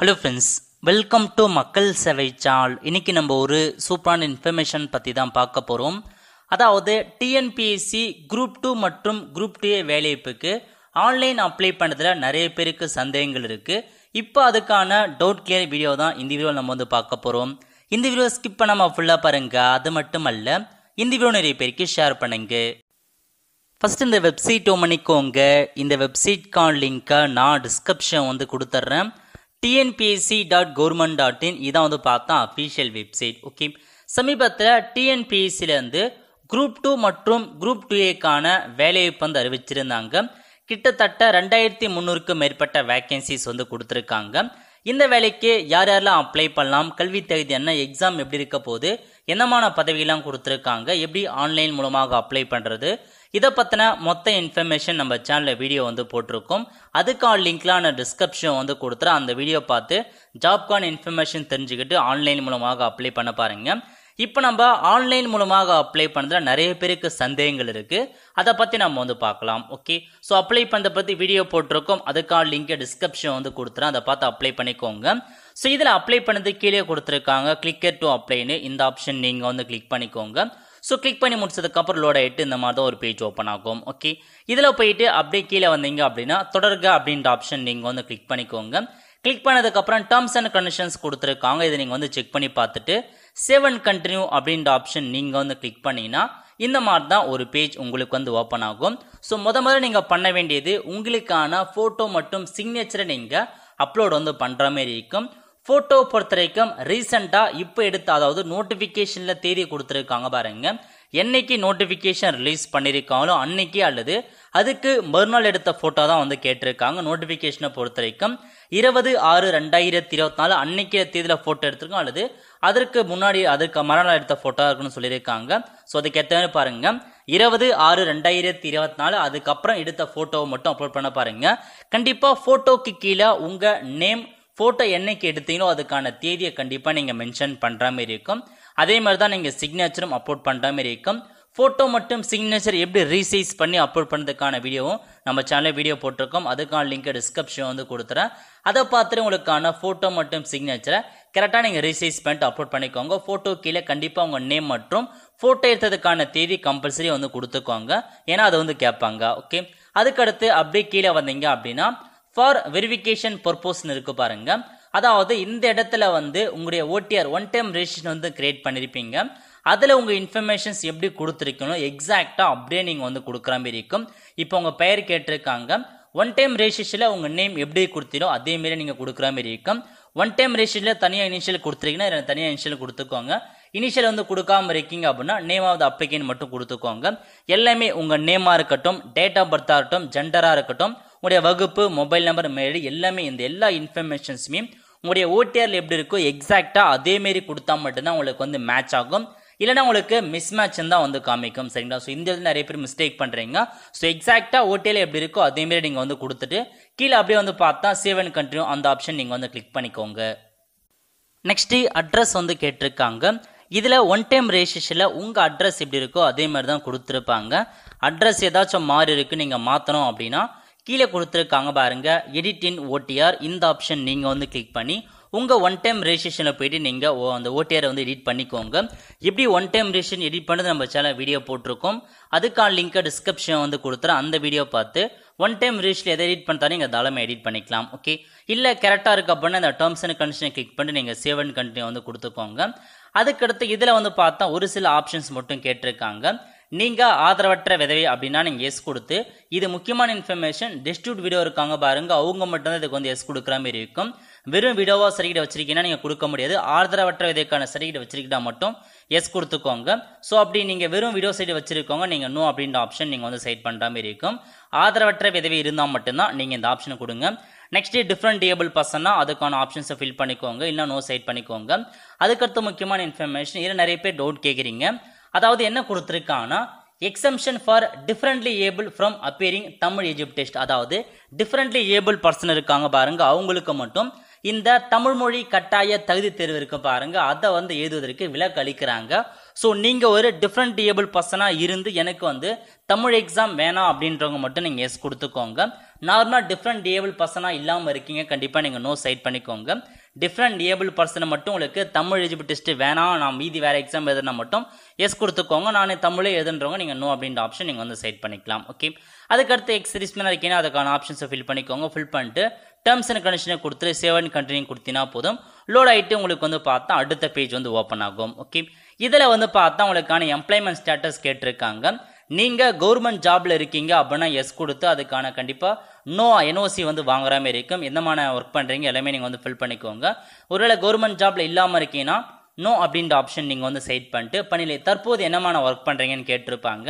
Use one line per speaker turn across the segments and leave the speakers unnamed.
hello friends welcome to மக்கள் சேவை சால் இன்னைக்கு நம்ம ஒரு சூப்பரான இன்ஃபர்மேஷன் பற்றி தான் பார்க்க போகிறோம் அதாவது டிஎன்பிஎஸ்சி குரூப் டூ மற்றும் குரூப் டூ வேலைவாய்ப்புக்கு ஆன்லைன் அப்ளை பண்ணுறதுல நிறைய பேருக்கு சந்தேகங்கள் இருக்குது இப்போ அதுக்கான டவுட் கிளியர் வீடியோ தான் இந்த வீடியோவில் நம்ம வந்து பார்க்க போகிறோம் இந்த வீடியோ ஸ்கிப் பண்ணாமல் ஃபுல்லாக பாருங்கள் அது மட்டும் அல்ல இந்த வீடியோ நிறைய பேருக்கு ஷேர் பண்ணுங்க ஃபஸ்ட் இந்த வெப்சைட் ஓமனிக்கோங்க இந்த வெப்சைட்கான லிங்க்கை நான் டிஸ்கிரிப்ஷன் வந்து கொடுத்துட்றேன் TNPSC dot government dot in இதான் வந்து பார்த்தா அஃபீஷியல் வெப்சைட் ஓகே சமீபத்தில் டிஎன்பிஎஸ்சிலேருந்து குரூப் டூ மற்றும் குரூப் டூ ஏக்கான வேலைவாய்ப்பு வந்து அறிவிச்சிருந்தாங்க கிட்டத்தட்ட ரெண்டாயிரத்தி முந்நூறுக்கும் மேற்பட்ட வேக்கன்சிஸ் வந்து கொடுத்துருக்காங்க இந்த வேலைக்கு யார் யாரெல்லாம் அப்ளை பண்ணலாம் கல்வி தகுதி என்ன எக்ஸாம் எப்படி இருக்க போகுது என்னமான பதவியெல்லாம் கொடுத்துருக்காங்க எப்படி ஆன்லைன் மூலமாக அப்ளை பண்ணுறது இதை பற்றின மொத்த இன்ஃபர்மேஷன் நம்ம சேனலில் வீடியோ வந்து போட்டிருக்கோம் அதுக்கான லிங்க்லாம் நான் டிஸ்கிரிப்ஷன் வந்து கொடுத்துறேன் அந்த வீடியோ பார்த்து ஜாப்கான இன்ஃபர்மேஷன் தெரிஞ்சுக்கிட்டு ஆன்லைன் மூலமாக அப்ளை பண்ண பாருங்கள் இப்போ நம்ம ஆன்லைன் மூலமாக அப்ளை பண்ணுறதுல நிறைய பேருக்கு சந்தேகங்கள் இருக்குது அதை பற்றி நம்ம வந்து பார்க்கலாம் ஓகே ஸோ அப்ளை பண்ணுறத பற்றி வீடியோ போட்டிருக்கோம் அதுக்கான லிங்க்கை டிஸ்கிரிப்ஷன் வந்து கொடுத்துறேன் அதை பார்த்து அப்ளை பண்ணிக்கோங்க ஸோ இதில் அப்ளை பண்ணது கீழே கொடுத்துருக்காங்க கிளிக்கர் டு அப்ளைன்னு இந்த ஆப்ஷன் நீங்கள் வந்து கிளிக் பண்ணிக்கோங்க ஸோ கிளிக் பண்ணி முடிச்சதுக்கப்புறம் லோட் ஆகிட்டு இந்த மாதிரி தான் ஒரு பேஜ் ஓப்பன் ஆகும் ஓகே இதில் போயிட்டு அப்படியே கீழே வந்தீங்க அப்படின்னா தொடர்க அப்படின்ற ஆப்ஷன் நீங்கள் வந்து கிளிக் பண்ணிக்கோங்க கிளிக் பண்ணதுக்கப்புறம் டேர்ம்ஸ் அண்ட் கண்டிஷன்ஸ் கொடுத்துருக்காங்க இதை நீங்கள் வந்து செக் பண்ணி பார்த்துட்டு செவன் கண்டினியூ அப்படின்ற ஆப்ஷன் நீங்கள் வந்து கிளிக் பண்ணிங்கன்னா இந்த மாதிரி தான் ஒரு பேஜ் உங்களுக்கு வந்து ஓப்பன் ஆகும் ஸோ முத முதல்ல நீங்கள் பண்ண வேண்டியது உங்களுக்கான ஃபோட்டோ மற்றும் சிக்னேச்சரை நீங்கள் அப்லோட் வந்து பண்ணுற மாதிரி இருக்கும் ஃபோட்டோ பொறுத்த வரைக்கும் ரீசெண்டாக இப்போ எடுத்த அதாவது நோட்டிஃபிகேஷனில் தேதி கொடுத்துருக்காங்க பாருங்க என்னைக்கு நோட்டிஃபிகேஷன் ரிலீஸ் பண்ணியிருக்காங்களோ அன்னைக்கு அல்லது அதுக்கு மறுநாள் எடுத்த ஃபோட்டோ தான் வந்து கேட்டிருக்காங்க நோட்டிஃபிகேஷனை பொறுத்த வரைக்கும் இருபது ஆறு ரெண்டாயிரத்தி இருபத்தி நாலு அன்னைக்கு தேதியில் ஃபோட்டோ எடுத்திருக்கோம் அல்லது அதற்கு முன்னாடி அதுக்கு மறுநாள் எடுத்த ஃபோட்டோ இருக்குன்னு சொல்லியிருக்காங்க ஸோ அதுக்கேற்ற மாதிரி பாருங்கள் இருபது ஆறு ரெண்டாயிரத்தி இருபத்தி நாலு அதுக்கப்புறம் எடுத்த ஃபோட்டோவை மட்டும் அப்லோட் பண்ண பாருங்கள் கண்டிப்பாக ஃபோட்டோக்கு கீழே உங்கள் நேம் ஃபோட்டோ என்னைக்கு எடுத்தீங்களோ அதுக்கான தேதியை கண்டிப்பாக நீங்கள் மென்ஷன் பண்ணுற மாதிரி இருக்கும் அதே மாதிரி தான் நீங்கள் சிக்னேச்சரும் அப்லோட் பண்ணுற மாதிரி இருக்கும் ஃபோட்டோ மட்டும் சிக்னேச்சர் எப்படி ரீசைஸ் பண்ணி அப்லோட் பண்ணுறதுக்கான வீடியோவும் நம்ம சேனலில் வீடியோ போட்டிருக்கோம் அதுக்கான லிங்க்கை டிஸ்கிரிப்ஷன் வந்து கொடுத்துறேன் அதை பார்த்துட்டு உங்களுக்கான ஃபோட்டோ மட்டும் சிக்னேச்சரை கரெக்டாக நீங்கள் ரீசைஸ் பண்ணிட்டு அப்லோட் பண்ணிக்கோங்க ஃபோட்டோ கீழே கண்டிப்பாக உங்கள் நேம் மற்றும் ஃபோட்டோ எடுத்ததுக்கான தேதி கம்பல்சரி வந்து கொடுத்துக்கோங்க ஏன்னா அதை வந்து கேட்பாங்க ஓகே அதுக்கடுத்து அப்படியே கீழே வந்தீங்க அப்படின்னா ஃபார் வெரிஃபிகேஷன் பர்பஸ்ன்னு இருக்கு பாருங்க அதாவது இந்த இடத்துல வந்து உங்களுடைய ஓடிஆர் ஒன் டைம் ரெஜிஸ்ட்ரேஷன் வந்து கிரியேட் பண்ணியிருப்பீங்க அதில் உங்கள் இன்ஃபர்மேஷன்ஸ் எப்படி கொடுத்துருக்கணும் எக்ஸாக்டாக அப்படியே நீங்கள் வந்து கொடுக்குற மாதிரி இருக்கும் இப்போ உங்கள் பெயர் கேட்டிருக்காங்க ஒன் டைம் ரெஜிஸ்ட்ரேஷனில் உங்கள் நேம் எப்படி அதே அதேமாரி நீங்கள் கொடுக்குற மாதிரி இருக்கும் ஒன் டைம் ரெஜிஸ்ட்ரேஷனில் தனியாக இனிஷியல் கொடுத்துருக்கீங்கன்னா தனியாக இனிஷியல் கொடுத்துக்கோங்க இனிஷியல் வந்து கொடுக்காம இருக்கீங்க அப்படின்னா நேம் ஆஃப் த அப்ளிகேன் மட்டும் கொடுத்துக்கோங்க எல்லாமே உங்கள் நேமாக இருக்கட்டும் டேட் ஆஃப் பர்த்தாக இருக்கட்டும் ஜெண்டராக இருக்கட்டும் உங்களுடைய வகுப்பு மொபைல் நம்பர் மாரி எல்லாமே இந்த எல்லா இன்ஃபர்மேஷன்ஸுமே உங்களுடைய ஓடிஆரில் எப்படி இருக்கோ எக்ஸாக்டாக அதேமாரி கொடுத்தா மட்டும்தான் உங்களுக்கு வந்து மேட்ச் ஆகும் இல்லைனா உங்களுக்கு மிஸ் மேட்ச் தான் வந்து காமிக்கும் சரிங்களா ஸோ இந்த நிறைய பேர் மிஸ்டேக் பண்ணுறீங்க ஸோ எக்ஸாக்டாக ஓட்டியில் எப்படி இருக்கோ அதேமாரி நீங்கள் வந்து கொடுத்துட்டு கீழே அப்படியே வந்து பார்த்தா சேவ் அண்ட் கண்டினியூ அந்த ஆப்ஷன் நீங்கள் வந்து கிளிக் பண்ணிக்கோங்க நெக்ஸ்ட்டு அட்ரஸ் வந்து கேட்டிருக்காங்க இதில் ஒன் டைம் ரெஜிஸ்ட்ரேஷனில் உங்கள் அட்ரஸ் எப்படி இருக்கோ அதே மாதிரி தான் கொடுத்துருப்பாங்க அட்ரஸ் ஏதாச்சும் மாறி இருக்கு நீங்கள் மாற்றணும் அப்படின்னா கீழே கொடுத்துருக்காங்க பாருங்க எடிட்டின் ஓடிஆர் இந்த ஆப்ஷன் நீங்கள் வந்து கிளிக் பண்ணி உங்கள் ஒன் டைம் ரெஜிஸ்ட்ரேஷனில் போயிட்டு நீங்கள் அந்த ஓடிஆரை வந்து எடிட் பண்ணிக்கோங்க எப்படி ஒன் டைம் ரெஜிஸ்ட்ரேஷன் எடிட் பண்ணுறது நம்ம சேனல் வீடியோ போட்டிருக்கோம் அதுக்கான லிங்கை டிஸ்கிரிப்ஷன் வந்து கொடுத்துறேன் அந்த வீடியோ பார்த்து ஒன் டைம் ரெஜிஸ்ட்ரேஷன் எதை எடிட் பண்ணாலும் நீங்கள் தாராளமாக எடிட் பண்ணிக்கலாம் ஓகே இல்லை கரெக்டாக இருக்க அப்படின்னா இந்த டேர்ம்ஸ் அண்ட் கண்டிஷனை கிளிக் பண்ணி நீங்கள் சேவ் அண்ட் கண்டினியூ வந்து கொடுத்துக்கோங்க அதுக்கடுத்து இதில் வந்து பார்த்தா ஒரு சில ஆப்ஷன்ஸ் மட்டும் கேட்டிருக்காங்க நீங்கள் ஆதரவற்ற விதவை அப்படின்னா நீங்கள் எஸ் கொடுத்து இது முக்கியமான இன்ஃபர்மேஷன் டிஸ்ட்ரிபியூட் வீடியோ இருக்காங்க பாருங்க அவங்க மட்டும்தான் இதுக்கு வந்து எஸ் கொடுக்குற மாதிரி இருக்கும் வெறும் வீடியோவாக சரிக்கிட்ட வச்சிருக்கீங்கன்னா நீங்கள் கொடுக்க முடியாது ஆதரவற்ற விதைக்கான சரிக்கிட்ட வச்சிருக்கிட்டா மட்டும் எஸ் கொடுத்துக்கோங்க ஸோ அப்படி நீங்கள் வெறும் வீடியோ சைடு வச்சிருக்கோங்க நீங்கள் நோ அப்படின்ற ஆப்ஷன் நீங்கள் வந்து சைட் பண்ணுற மாதிரி இருக்கும் ஆதரவற்ற விதவி இருந்தால் மட்டும்தான் நீங்கள் இந்த ஆப்ஷனை கொடுங்க நெக்ஸ்ட் டிஃப்ரெண்ட் டேபிள் பர்சன்னா அதுக்கான ஆப்ஷன்ஸை ஃபில் பண்ணிக்கோங்க இல்லை நோ சைட் பண்ணிக்கோங்க அதுக்கடுத்து முக்கியமான இன்ஃபர்மேஷன் இதில் நிறைய பேர் டவுட் கேட்குறீங்க அதாவது என்ன கொடுத்துருக்காங்கன்னா exemption for differently able from appearing Tamil eligibility test அதாவது டிஃப்ரெண்ட்லி ஏபிள் பர்சன் இருக்காங்க பாருங்க அவங்களுக்கு மட்டும் இந்த தமிழ் மொழி கட்டாய தகுதி தேர்வு இருக்கு பாருங்க அதை வந்து எழுதுவதற்கு விலக்கு அளிக்கிறாங்க ஸோ நீங்கள் ஒரு டிஃப்ரெண்ட் ஏபிள் பர்சனாக இருந்து எனக்கு வந்து தமிழ் எக்ஸாம் வேணாம் அப்படின்றவங்க மட்டும் நீங்கள் எஸ் கொடுத்துக்கோங்க நார்மலாக டிஃப்ரெண்ட் ஏபிள் பர்சனாக இல்லாமல் இருக்கீங்க கண்டிப்பாக நீங்கள் நோ சைட் பண்ணிக்கோங்க டிஃப்ரெண்ட் ஏபிள் பர்சனை மட்டும் உங்களுக்கு தமிழ் எலிஜிபிள் டெஸ்ட் வேணாம் நான் மீதி வேறு எக்ஸாம் எழுதுனா மட்டும் எஸ் கொடுத்துக்கோங்க நானே தமிழே எழுதுன்றவங்க நீங்கள் நோ அப்படின்ற ஆப்ஷன் நீங்கள் வந்து செட் பண்ணிக்கலாம் ஓகே அதுக்கடுத்து எக்ஸ் சீரிஸ்மெல்லாம் இருக்கீங்கன்னா அதுக்கான ஆப்ஷன்ஸை ஃபில் பண்ணிக்கோங்க ஃபில் பண்ணிட்டு டேர்ம்ஸ் அண்ட் கண்டிஷனை கொடுத்து சேவ் அண்ட் கண்டினியூ கொடுத்தினா போதும் லோட் ஆகிட்டு உங்களுக்கு வந்து பார்த்தா அடுத்த பேஜ் வந்து ஓப்பன் ஆகும் ஓகே இதில் வந்து பார்த்தா உங்களுக்கான எம்ப்ளாய்மெண்ட் ஸ்டேட்டஸ் கேட்டிருக்காங்க நீங்கள் கவர்மெண்ட் ஜாப்ல இருக்கீங்க அப்படின்னா எஸ் கொடுத்து அதுக்கான கண்டிப்பாக நோ என்ஓசி வந்து வாங்குற மாதிரி இருக்கும் எந்தமான ஒர்க் பண்ணுறீங்க எல்லாமே நீங்கள் வந்து ஃபில் பண்ணிக்கோங்க ஒருவேளை கவர்மெண்ட் ஜாப்ல இல்லாமல் இருக்கீங்கன்னா நோ அப்படின்ற ஆப்ஷன் நீங்கள் வந்து செட் பண்ணிட்டு பண்ணிலே தற்போது என்னமான ஒர்க் பண்ணுறீங்கன்னு கேட்டிருப்பாங்க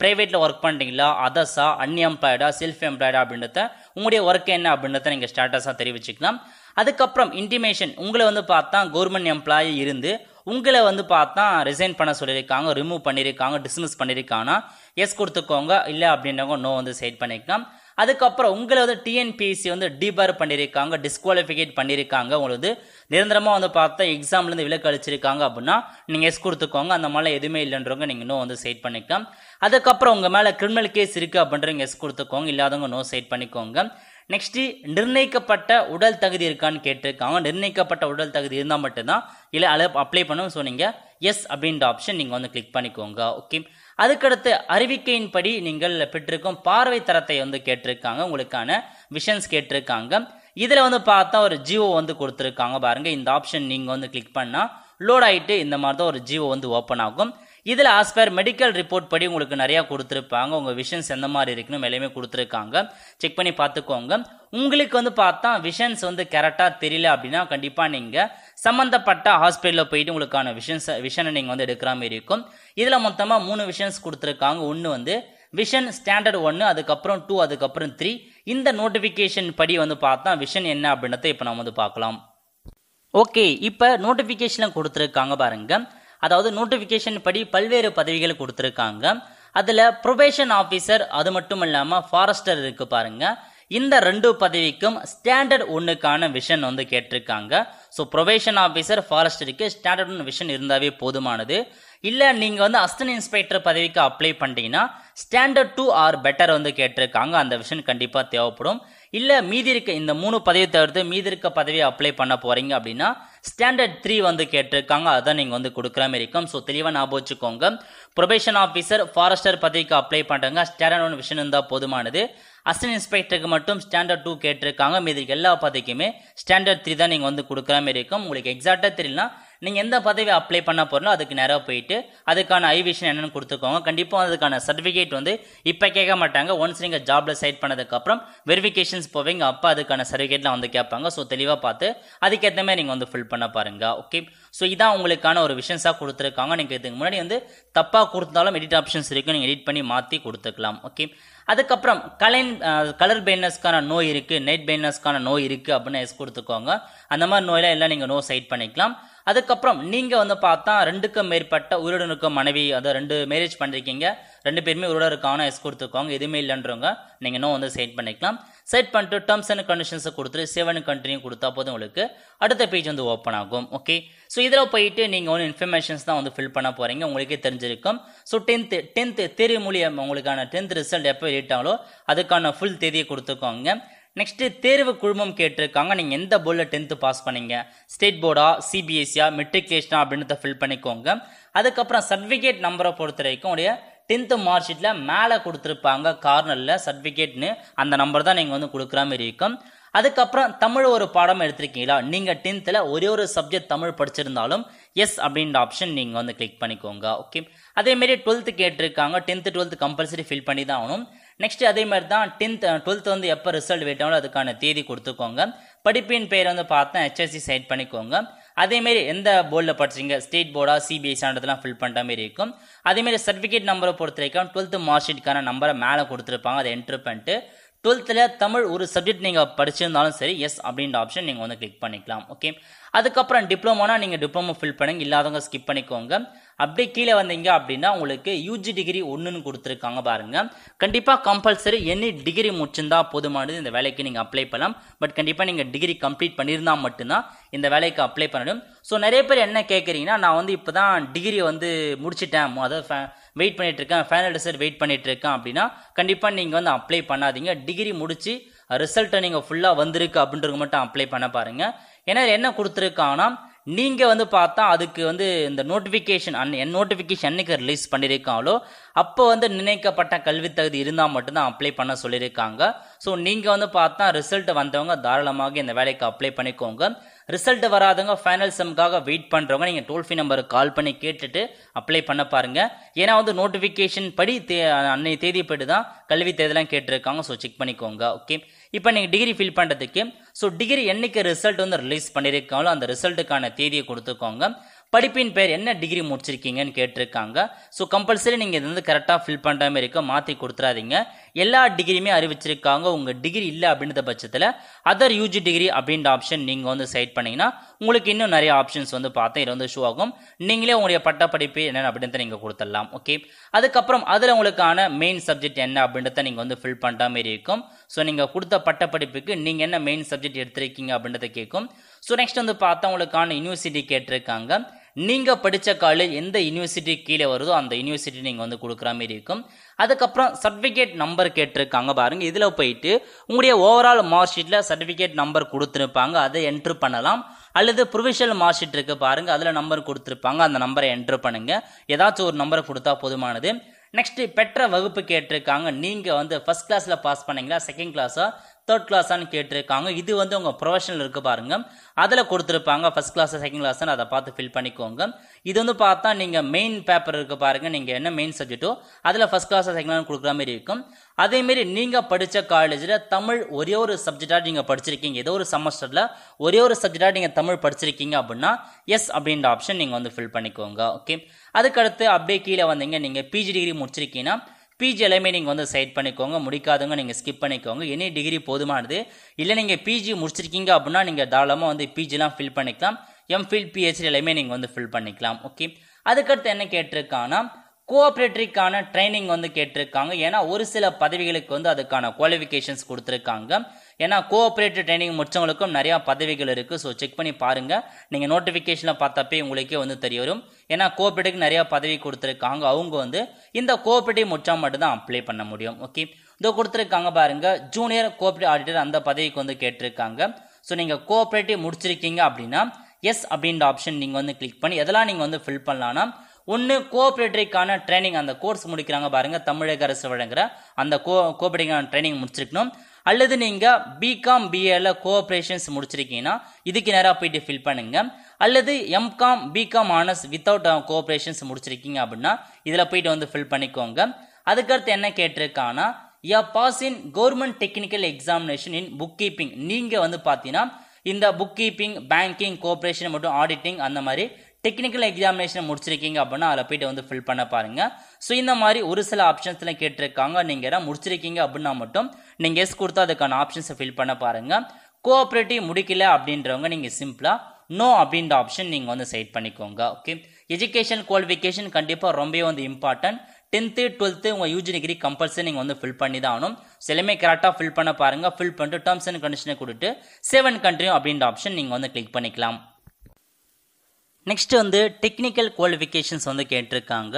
ப்ரைவேட்டில் ஒர்க் பண்ணுறீங்களா அதர்ஸா அன்எம்ப்ளாய்டா செல்ஃப் எம்ப்ளாய்டா அப்படின்றத உங்களுடைய ஒர்க் என்ன அப்படின்றத நீங்கள் ஸ்டேட்டஸாக தெரிவிச்சுக்கலாம் அதுக்கப்புறம் இன்டிமேஷன் உங்களை வந்து பார்த்தா கவர்மெண்ட் எம்ப்ளாயி இருந்து உங்களை வந்து பார்த்தா ரிசைன் பண்ண சொல்லியிருக்காங்க ரிமூவ் பண்ணியிருக்காங்க டிஸ்மிஸ் பண்ணியிருக்காங்கன்னா எஸ் கொடுத்துக்கோங்க இல்லை அப்படின்றவங்க நோ வந்து சைட் பண்ணிக்கலாம் அதுக்கப்புறம் உங்களை வந்து டிஎன்பிஎஸ்சி வந்து டிபார் பண்ணியிருக்காங்க டிஸ்குவாலிஃபிகேட் பண்ணியிருக்காங்க உங்களுக்கு நிரந்தரமாக வந்து பார்த்தா எக்ஸாம்லேருந்து விலக்கு அளிச்சிருக்காங்க அப்படின்னா நீங்கள் எஸ் கொடுத்துக்கோங்க அந்த மாதிரிலாம் எதுவுமே இல்லைன்றவங்க நீங்கள் நோ வந்து சைட் பண்ணிக்கலாம் அதுக்கப்புறம் உங்கள் மேலே கிரிமினல் கேஸ் இருக்குது அப்படின்றவங்க எஸ் கொடுத்துக்கோங்க இல்லாதவங்க நோ சைட் பண்ணிக்கோங்க நெக்ஸ்ட்டு நிர்ணயிக்கப்பட்ட உடல் தகுதி இருக்கான்னு கேட்டிருக்காங்க நிர்ணயிக்கப்பட்ட உடல் தகுதி இருந்தால் மட்டும்தான் இல்லை அலை அப்ளை பண்ணணும் சொன்னீங்க எஸ் அப்படின்ற ஆப்ஷன் நீங்கள் வந்து கிளிக் பண்ணிக்கோங்க ஓகே அதுக்கடுத்து அறிவிக்கையின்படி நீங்கள் பெற்றிருக்கும் பார்வை தரத்தை வந்து கேட்டிருக்காங்க உங்களுக்கான விஷன்ஸ் கேட்டிருக்காங்க இதில் வந்து பார்த்தா ஒரு ஜியோ வந்து கொடுத்துருக்காங்க பாருங்கள் இந்த ஆப்ஷன் நீங்கள் வந்து கிளிக் பண்ணால் லோட் ஆகிட்டு இந்த மாதிரி தான் ஒரு ஜியோ வந்து ஓப்பன் ஆகும் இதில் ஆஸ் பர் மெடிக்கல் ரிப்போர்ட் படி உங்களுக்கு நிறையா கொடுத்துருப்பாங்க உங்கள் விஷன்ஸ் எந்த மாதிரி இருக்குன்னு எல்லாமே கொடுத்துருக்காங்க செக் பண்ணி பார்த்துக்கோங்க உங்களுக்கு வந்து பார்த்தா விஷன்ஸ் வந்து கரெக்டாக தெரியல அப்படின்னா கண்டிப்பாக நீங்கள் சம்மந்தப்பட்ட ஹாஸ்பிட்டலில் போயிட்டு உங்களுக்கான விஷன்ஸ் விஷனை நீங்கள் வந்து எடுக்கிற மாதிரி இருக்கும் இதில் மொத்தமாக மூணு விஷன்ஸ் கொடுத்துருக்காங்க ஒன்று வந்து விஷன் ஸ்டாண்டர்ட் ஒன்று அதுக்கப்புறம் டூ அதுக்கப்புறம் த்ரீ இந்த நோட்டிஃபிகேஷன் படி வந்து பார்த்தா விஷன் என்ன அப்படின்றத இப்போ நம்ம வந்து பார்க்கலாம் ஓகே இப்போ நோட்டிஃபிகேஷனில் கொடுத்துருக்காங்க பாருங்கள் அதாவது நோட்டிஃபிகேஷன் படி பல்வேறு பதவிகள் கொடுத்துருக்காங்க அதில் ப்ரொபேஷன் ஆஃபீஸர் அது மட்டும் இல்லாமல் ஃபாரஸ்டர் இருக்கு பாருங்க இந்த ரெண்டு பதவிக்கும் ஸ்டாண்டர்ட் ஒன்றுக்கான விஷன் வந்து கேட்டிருக்காங்க ஸோ ப்ரொபேஷன் ஆஃபீஸர் ஃபாரஸ்டருக்கு ஸ்டாண்டர்ட் ஒன் விஷன் இருந்தாவே போதுமானது இல்லை நீங்கள் வந்து அஸ்டன் இன்ஸ்பெக்டர் பதவிக்கு அப்ளை பண்ணிட்டீங்கன்னா ஸ்டாண்டர்ட் டூ ஆர் பெட்டர் வந்து கேட்டிருக்காங்க அந்த விஷன் கண்டிப்பாக தேவைப்படும் இல்லை மீதி இருக்க இந்த மூணு பதவி தவிர்த்து மீதி இருக்க பதவியை அப்ளை பண்ண போகிறீங்க அப்படின்னா ஸ்டாண்டர்ட் த்ரீ வந்து கேட்டிருக்காங்க அதை நீங்கள் வந்து கொடுக்குற மாதிரி இருக்கும் ஸோ தெளிவாக ஞாபகம் வச்சுக்கோங்க ப்ரொபேஷன் ஆஃபீஸர் ஃபாரஸ்டர் பதவிக்கு அப்ளை பண்ணுறாங்க ஸ்டாண்டர்ட் ஒன் விஷன் இருந்தால் போதுமானது அசிஸ்டன்ட் இன்ஸ்பெக்டருக்கு மட்டும் ஸ்டாண்டர்ட் டூ கேட்டிருக்காங்க மீது எல்லா பதவிக்குமே ஸ்டாண்டர்ட் த்ரீ தான் நீங்கள் வந்து கொடுக்குற மாதிரி இருக்கும் உங்களுக்கு எக்ஸாக்டாக தெரியலனா நீங்கள் எந்த பதவி அப்ளை பண்ண போகிறோம் அதுக்கு நேராக போயிட்டு அதுக்கான ஐவிஷன் என்னென்னு கொடுத்துக்கோங்க கண்டிப்பாக அதுக்கான சர்டிஃபிகேட் வந்து இப்போ கேட்க மாட்டாங்க ஒன்ஸ் நீங்கள் ஜாபில் சைட் பண்ணதுக்கப்புறம் வெரிஃபிகேஷன்ஸ் போவீங்க அப்போ அதுக்கான சர்டிஃபிகேட்லாம் வந்து கேட்பாங்க ஸோ தெளிவாக பார்த்து அதுக்கேற்ற மாதிரி நீங்கள் வந்து ஃபில் பண்ண பாருங்கள் ஓகே ஸோ இதான் உங்களுக்கான ஒரு விஷன்ஸாக கொடுத்துருக்காங்க நீங்கள் இதுக்கு முன்னாடி வந்து தப்பாக கொடுத்தாலும் எடிட் ஆப்ஷன்ஸ் இருக்குது நீங்கள் எடிட் பண்ணி மாற்றி கொடுத்துக்கலாம் ஓகே அதுக்கப்புறம் கலைன் கலர் பெயினஸ்க்கான நோய் இருக்குது நைட் பெயினஸ்க்கான நோய் இருக்குது அப்படின்னு எஸ் கொடுத்துக்கோங்க அந்த மாதிரி நோயெல்லாம் எல்லாம் நீங்கள் நோ சைட் பண்ணிக்கலாம் அதுக்கப்புறம் நீங்கள் வந்து பார்த்தா ரெண்டுக்கும் மேற்பட்ட உயிருடன் இருக்கும் மனைவி அதை ரெண்டு மேரேஜ் பண்ணிருக்கீங்க ரெண்டு பேருமே உருட இருக்கான எஸ் கொடுத்துருக்காங்க எதுவுமே இல்லைன்றவங்க நீங்கள் இன்னும் வந்து செட் பண்ணிக்கலாம் செட் பண்ணிட்டு டேர்ம்ஸ் அண்ட் கண்டிஷன்ஸை கொடுத்துட்டு செவன் கண்ட்ரியும் கொடுத்தா போதும் உங்களுக்கு அடுத்த பேஜ் வந்து ஓப்பன் ஆகும் ஓகே ஸோ இதில் போயிட்டு நீங்கள் ஒன்று இன்ஃபர்மேஷன்ஸ் தான் வந்து ஃபில் பண்ண போகிறீங்க உங்களுக்கே தெரிஞ்சிருக்கும் ஸோ டென்த்து டென்த்து தேர்வு மூலியம் உங்களுக்கான டென்த் ரிசல்ட் எப்போ வெளியிட்டாங்களோ அதுக்கான ஃபுல் தேதியை கொடுத்துக்கோங்க நெக்ஸ்ட்டு தேர்வு குழுமம் கேட்டிருக்காங்க நீங்கள் எந்த போர்டில் டென்த்து பாஸ் பண்ணீங்க ஸ்டேட் போர்டா சிபிஎஸ்சியா மெட்ரிகுலேஷனா அப்படின்றத ஃபில் பண்ணிக்கோங்க அதுக்கப்புறம் சர்டிஃபிகேட் நம்பரை பொறுத்த வரைக்கும் உடைய டென்த்து மார்க் ஷீட்டில் மேலே கொடுத்துருப்பாங்க கார்னரில் சர்டிஃபிகேட்னு அந்த நம்பர் தான் நீங்கள் வந்து கொடுக்குற மாதிரி இருக்கும் அதுக்கப்புறம் தமிழ் ஒரு பாடம் எடுத்திருக்கீங்களா நீங்கள் டென்த்தில் ஒரே ஒரு சப்ஜெக்ட் தமிழ் படிச்சிருந்தாலும் எஸ் அப்படின்ற ஆப்ஷன் நீங்கள் வந்து கிளிக் பண்ணிக்கோங்க ஓகே அதேமாரி டுவெல்த்து கேட்டிருக்காங்க டென்த்து டுவெல்த்து கம்பல்சரி ஃபில் பண்ணி தான் ஆகணும் நெக்ஸ்ட் அதே மாதிரி தான் டென்த் டுவெல்த் uh, வந்து எப்போ ரிசல்ட் விட்டாங்களோ அதுக்கான தேதி கொடுத்துக்கோங்க படிப்பின் பேர் வந்து பார்த்தா ஹெச்எஸ்சி சைட் பண்ணிக்கோங்க அதேமாரி எந்த போர்டில் படிச்சிங்க ஸ்டேட் போர்டாக போர்டா சிபிஎஸ்ஆன்றதுலாம் ஃபில் பண்ணுற மாதிரி இருக்கும் அதேமாரி சர்டிஃபிகேட் நம்பரை பொறுத்த வரைக்கும் டுவெல்த்து மார்க் ஷீட்க்கான நம்பரை மேலே கொடுத்துருப்பாங்க அதை என்ட்ரு பண்ணிட்டு டுவெல்த்தில் தமிழ் ஒரு சப்ஜெக்ட் நீங்கள் படிச்சிருந்தாலும் சரி எஸ் அப்படின்ற ஆப்ஷன் நீங்கள் வந்து கிளிக் பண்ணிக்கலாம் ஓகே அதுக்கப்புறம் டிப்ளமோனா நீங்கள் டிப்ளமோ ஃபில் பண்ணுங்க இல்லாதவங்க ஸ்கிப் பண்ணிக்கோங்க அப்படியே கீழே வந்தீங்க அப்படின்னா உங்களுக்கு யூஜி டிகிரி ஒன்றுன்னு கொடுத்துருக்காங்க பாருங்கள் கண்டிப்பாக கம்பல்சரி எனி டிகிரி முடிச்சிருந்தா போதுமானது இந்த வேலைக்கு நீங்கள் அப்ளை பண்ணலாம் பட் கண்டிப்பாக நீங்கள் டிகிரி கம்ப்ளீட் பண்ணியிருந்தால் மட்டும்தான் இந்த வேலைக்கு அப்ளை பண்ணணும் ஸோ நிறைய பேர் என்ன கேட்குறீங்கன்னா நான் வந்து இப்போ தான் டிகிரி வந்து முடிச்சிட்டேன் அதாவது வெயிட் பண்ணிட்டு இருக்கேன் ஃபைனல் ரிசல்ட் வெயிட் பண்ணிட்டு இருக்கேன் அப்படின்னா கண்டிப்பாக நீங்கள் வந்து அப்ளை பண்ணாதீங்க டிகிரி முடிச்சு ரிசல்ட்டை நீங்கள் ஃபுல்லாக வந்திருக்கு அப்படின்றது மட்டும் அப்ளை பண்ண பாருங்கள் ஏன்னா என்ன கொடுத்துருக்காங்கன்னா நீங்கள் வந்து பார்த்தா அதுக்கு வந்து இந்த நோட்டிஃபிகேஷன் அன் என் நோட்டிஃபிகேஷன் அன்னைக்கு ரிலீஸ் பண்ணியிருக்காங்களோ அப்போ வந்து நிர்ணயிக்கப்பட்ட கல்வித் தகுதி இருந்தால் மட்டும்தான் அப்ளை பண்ண சொல்லியிருக்காங்க ஸோ நீங்கள் வந்து பார்த்தா ரிசல்ட் வந்தவங்க தாராளமாக இந்த வேலைக்கு அப்ளை பண்ணிக்கோங்க ரிசல்ட் வராதவங்க ஃபைனல் செம்க்காக வெயிட் பண்ணுறவங்க நீங்கள் டோல் ஃப்ரீ நம்பருக்கு கால் பண்ணி கேட்டுட்டு அப்ளை பண்ண பாருங்கள் ஏன்னா வந்து நோட்டிஃபிகேஷன் படி தே அன்னை தேதிப்பட்டு தான் கல்வி தேதிலாம் கேட்டிருக்காங்க ஸோ செக் பண்ணிக்கோங்க ஓகே இப்போ நீங்கள் டிகிரி ஃபில் பண்ணுறதுக்கு ஸோ டிகிரி என்னைக்கு ரிசல்ட் வந்து ரிலீஸ் பண்ணியிருக்காங்களோ அந்த ரிசல்ட்டுக்கான தேதியை கொடுத்துக்கோங்க படிப்பின் பேர் என்ன டிகிரி முடிச்சிருக்கீங்கன்னு கேட்டிருக்காங்க ஸோ கம்பல்சரி நீங்கள் இது வந்து கரெக்டாக ஃபில் பண்ணுற மாதிரி இருக்க மாற்றி கொடுத்துறாதீங்க எல்லா டிகிரியுமே அறிவிச்சிருக்காங்க உங்கள் டிகிரி இல்லை அப்படின்ற பட்சத்தில் அதர் யூஜி டிகிரி அப்படின்ற ஆப்ஷன் நீங்கள் வந்து செலக்ட் பண்ணிங்கன்னா உங்களுக்கு இன்னும் நிறைய ஆப்ஷன்ஸ் வந்து பார்த்தா இது வந்து ஷோ ஆகும் நீங்களே உங்களுடைய பட்ட படிப்பு என்னென்னு அப்படின்றத நீங்கள் கொடுத்துடலாம் ஓகே அதுக்கப்புறம் அதில் உங்களுக்கான மெயின் சப்ஜெக்ட் என்ன அப்படின்றத நீங்கள் வந்து ஃபில் பண்ணுற மாதிரி இருக்கும் ஸோ நீங்கள் கொடுத்த பட்ட படிப்புக்கு நீங்கள் என்ன மெயின் சப்ஜெக்ட் எடுத்திருக்கீங்க அப்படின்றத கேட்கும் ஸோ நெக்ஸ்ட் வந்து பார்த்தா உங்களுக்கான யூனிவர்சிட்டி கேட்டிருக்காங்க நீங்கள் படித்த காலேஜ் எந்த யூனிவர்சிட்டி கீழே வருதோ அந்த யூனிவர்சிட்டி நீங்கள் வந்து கொடுக்குற மாதிரி இருக்கும் அதுக்கப்புறம் சர்டிஃபிகேட் நம்பர் கேட்டிருக்காங்க பாருங்கள் இதில் போயிட்டு உங்களுடைய ஓவரால் மார்க் ஷீட்டில் சர்டிஃபிகேட் நம்பர் கொடுத்துருப்பாங்க அதை என்ட்ரு பண்ணலாம் அல்லது ப்ரொவிஷனல் மார்க் ஷீட் இருக்குது பாருங்கள் அதில் நம்பர் கொடுத்துருப்பாங்க அந்த நம்பரை என்ட்ரு பண்ணுங்கள் ஏதாச்சும் ஒரு நம்பரை கொடுத்தா போதுமானது நெக்ஸ்ட் பெற்ற வகுப்பு கேட்டிருக்காங்க நீங்கள் வந்து ஃபஸ்ட் கிளாஸில் பாஸ் பண்ணீங்களா செகண்ட் கிளாஸா தேர்ட் கிளாஸான்னு கேட்டிருக்காங்க இது வந்து உங்கள் ப்ரொஃபஷனல் இருக்கு பாருங்க அதில் கொடுத்துருப்பாங்க ஃபஸ்ட் கிளாஸ் செகண்ட் கிளாஸ்ன்னு அதை பார்த்து ஃபில் பண்ணிக்கோங்க இது வந்து பார்த்தா நீங்கள் மெயின் பேப்பர் இருக்கு பாருங்க நீங்கள் என்ன மெயின் சப்ஜெக்ட்டோ அதில் ஃபஸ்ட் கிளாஸ் செகண்ட் கிளாஸ் கொடுக்குற மாதிரி இருக்கும் அதேமாரி நீங்கள் படித்த காலேஜில் தமிழ் ஒரே ஒரு சப்ஜெக்டாக நீங்கள் படிச்சிருக்கீங்க ஏதோ ஒரு செமஸ்டரில் ஒரே ஒரு சப்ஜெக்டாக நீங்கள் தமிழ் படிச்சிருக்கீங்க அப்படின்னா எஸ் அப்படின்ற ஆப்ஷன் நீங்கள் வந்து ஃபில் பண்ணிக்கோங்க ஓகே அதுக்கடுத்து அப்படியே கீழே வந்தீங்க நீங்கள் பிஜி டிகிரி முடிச்சிருக்கீங்கன்னா பிஜி எல்லாமே நீங்கள் வந்து சைட் பண்ணிக்கோங்க முடிக்காதவங்க நீங்கள் ஸ்கிப் பண்ணிக்கோங்க எனி டிகிரி போதுமானது இல்லை நீங்கள் பிஜி முடிச்சிருக்கீங்க அப்படின்னா நீங்கள் தாராளமாக வந்து பிஜிலாம் ஃபில் பண்ணிக்கலாம் எம்ஃபில் பிஹெச்டி எல்லாமே நீங்கள் வந்து ஃபில் பண்ணிக்கலாம் ஓகே அதுக்கடுத்து என்ன கேட்டிருக்காங்கன்னா கோஆப்ரேட்டரிக்கான ட்ரைனிங் வந்து கேட்டிருக்காங்க ஏன்னா ஒரு சில பதவிகளுக்கு வந்து அதுக்கான குவாலிஃபிகேஷன்ஸ் கொடுத்துருக்காங்க ஏன்னா கோஆப்ரேட்டர் ட்ரைனிங் முடிச்சவங்களுக்கும் நிறையா பதவிகள் இருக்குது ஸோ செக் பண்ணி பாருங்கள் நீங்கள் நோட்டிஃபிகேஷனில் பார்த்தப்பே உங்களுக்கே வந்து தெரிய வரும் ஏன்னா கோஆப்ரேட்டிவ்க்கு நிறையா பதவி கொடுத்துருக்காங்க அவங்க வந்து இந்த கோஆப்ரேட்டிவ் முடிச்சா மட்டும்தான் அப்ளை பண்ண முடியும் ஓகே இதோ கொடுத்துருக்காங்க பாருங்க ஜூனியர் கோஆப்ரேட்டிவ் ஆடிட்டர் அந்த பதவிக்கு வந்து கேட்டிருக்காங்க ஸோ நீங்கள் கோஆப்ரேட்டிவ் முடிச்சிருக்கீங்க அப்படின்னா எஸ் அப்படின்ற ஆப்ஷன் நீங்கள் வந்து கிளிக் பண்ணி எதெல்லாம் நீங்கள் வந்து ஃபில் பண்ணலாம்னா ஒன்று கோஆப்ரேட்டிவ்க்கான ட்ரைனிங் அந்த கோர்ஸ் முடிக்கிறாங்க பாருங்க தமிழக அரசு வழங்குற அந்த கோ கோஆப்ரேட்டிவான ட்ரைனிங் முடிச்சிருக்கணும் அல்லது நீங்கள் பிகாம் பிஏல கோஆப்ரேஷன்ஸ் முடிச்சிருக்கீங்கன்னா இதுக்கு நேராக போயிட்டு ஃபில் பண்ணுங்கள் அல்லது MCom BCom honours without cooperations முடிச்சிருக்கீங்க அப்படின்னா இதில் போயிட்டு வந்து ஃபில் பண்ணிக்கோங்க அதுக்கடுத்து என்ன கேட்டிருக்காங்கன்னா யா pass in government technical examination in book keeping நீங்கள் வந்து பார்த்தீங்கன்னா இந்த புக் கீப்பிங் பேங்கிங் கோஆப்ரேஷன் மற்றும் ஆடிட்டிங் அந்த மாதிரி டெக்னிக்கல் எக்ஸாமினேஷன் முடிச்சிருக்கீங்க அப்படின்னா அதில் போயிட்டு வந்து ஃபில் பண்ண பாருங்க ஸோ இந்த மாதிரி ஒரு சில ஆப்ஷன்ஸில் கேட்டிருக்காங்க நீங்கள் எதாவது முடிச்சிருக்கீங்க அப்படின்னா மட்டும் நீங்கள் எஸ் கொடுத்தா அதுக்கான ஆப்ஷன்ஸை ஃபில் பண்ண பாருங்க கோஆப்ரேட்டிவ் முடிக்கல அப்படின்றவங்க நீங்கள் சிம்பிளாக நோ அப்படின்ற ஆப்ஷன் நீங்கள் வந்து செட் பண்ணிக்கோங்க ஓகே எஜுகேஷன் குவாலிஃபிகேஷன் கண்டிப்பாக ரொம்பவே வந்து இம்பார்ட்டன்ட் டென்த்து டுவெல்த்து உங்கள் யூஜி டிகிரி கம்பல்சரி நீங்கள் வந்து ஃபில் பண்ணி தான் ஆகணும் சிலமே கரெக்டாக ஃபில் பண்ண பாருங்கள் ஃபில் பண்ணிட்டு டேர்ம்ஸ் அண்ட் கண்டிஷனை கொடுத்து செவன் கண்ட்ரி அப்படின்ற ஆப்ஷன் நீங்கள் வந்து கிளிக் பண்ணிக்கலாம் நெக்ஸ்ட் வந்து டெக்னிக்கல் குவாலிஃபிகேஷன்ஸ் வந்து கேட்டிருக்காங்க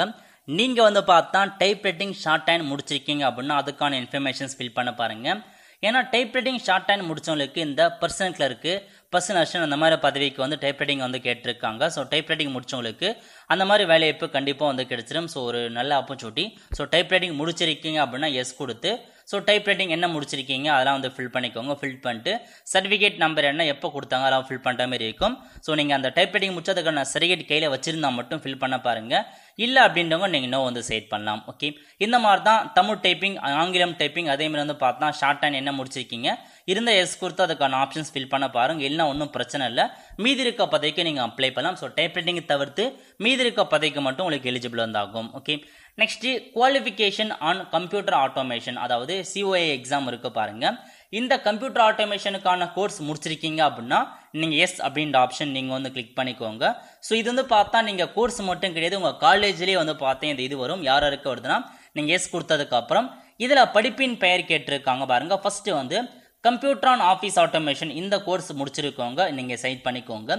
நீங்கள் வந்து பார்த்தா டைப் ரைட்டிங் ஷார்ட் டைம் முடிச்சிருக்கீங்க அப்படின்னா அதுக்கான இன்ஃபர்மேஷன்ஸ் ஃபில் பண்ண பாருங்கள் ஏன்னா டைப் ரைட்டிங் ஷார்ட் டைம் முடித்தவங்களுக்கு இந்த பர்சனல் கிளர்க்கு பர்சன் அஷன் அந்த மாதிரி பதவிக்கு வந்து டைப் ரைட்டிங் வந்து கேட்டிருக்காங்க ஸோ டைப் ரைட்டிங் முடிச்சவங்களுக்கு அந்த மாதிரி இப்போ கண்டிப்பாக வந்து கிடைச்சிடும் ஸோ ஒரு நல்ல ஆப்பர்ச்சுனிட்டி ஸோ டைப் ரைட்டிங் முடிச்சிருக்கீங்க அப்படின்னா எஸ் கொடுத்து ஸோ டைப் ரைட்டிங் என்ன முடிச்சிருக்கீங்க அதெல்லாம் வந்து ஃபில் பண்ணிக்கோங்க ஃபில் பண்ணிட்டு சர்டிஃபிகேட் நம்பர் என்ன எப்போ கொடுத்தாங்க அதெல்லாம் ஃபில் பண்ணுற மாதிரி இருக்கும் ஸோ நீங்கள் அந்த டைப் ரைட்டிங் முடிச்சதுக்கான சர்டிஃபிகேட் கையில் வச்சிருந்தா மட்டும் ஃபில் பண்ண பாருங்கள் இல்லை அப்படின்றவங்க நீங்கள் நோ வந்து செட் பண்ணலாம் ஓகே இந்த மாதிரி தான் தமிழ் டைப்பிங் ஆங்கிலம் டைப்பிங் அதேமாதிரி வந்து பார்த்தா ஷார்ட் ஹேண்ட் என்ன முடிச்சிருக்கீங்க இருந்த எஸ் கொடுத்து அதுக்கான ஆப்ஷன்ஸ் ஃபில் பண்ண பாருங்கள் இல்லைனா ஒன்றும் பிரச்சனை இல்லை மீதி இருக்க பதவிக்கு நீங்கள் அப்ளை பண்ணலாம் ஸோ டைப் ரைட்டிங் தவிர்த்து மீதி இருக்க பதவிக்கு மட்டும் உங்களுக்கு எலிஜிபிள் வந்தாகும் okay next qualification on computer automation அதாவது சிஓஏ எக்ஸாம் இருக்க பாருங்கள் இந்த கம்ப்யூட்டர் ஆட்டோமேஷனுக்கான கோர்ஸ் முடிச்சிருக்கீங்க அப்படின்னா நீங்கள் எஸ் அப்படின்ற ஆப்ஷன் நீங்கள் வந்து கிளிக் பண்ணிக்கோங்க ஸோ இது வந்து பார்த்தா நீங்கள் கோர்ஸ் மட்டும் கிடையாது உங்கள் காலேஜ்லேயே வந்து பார்த்தேன் இந்த இது வரும் யார் யாருக்கு வருதுன்னா நீங்கள் எஸ் கொடுத்ததுக்கப்புறம் இதில் படிப்பின் பெயர் கேட்டிருக்காங்க பாருங்கள் ஃபஸ்ட்டு வந்து கம்ப்யூட்டர் ஆன் ஆஃபீஸ் ஆட்டோமேஷன் இந்த கோர்ஸ் முடிச்சிருக்கோங்க நீங்கள் சைட் பண்ணிக்கோங்க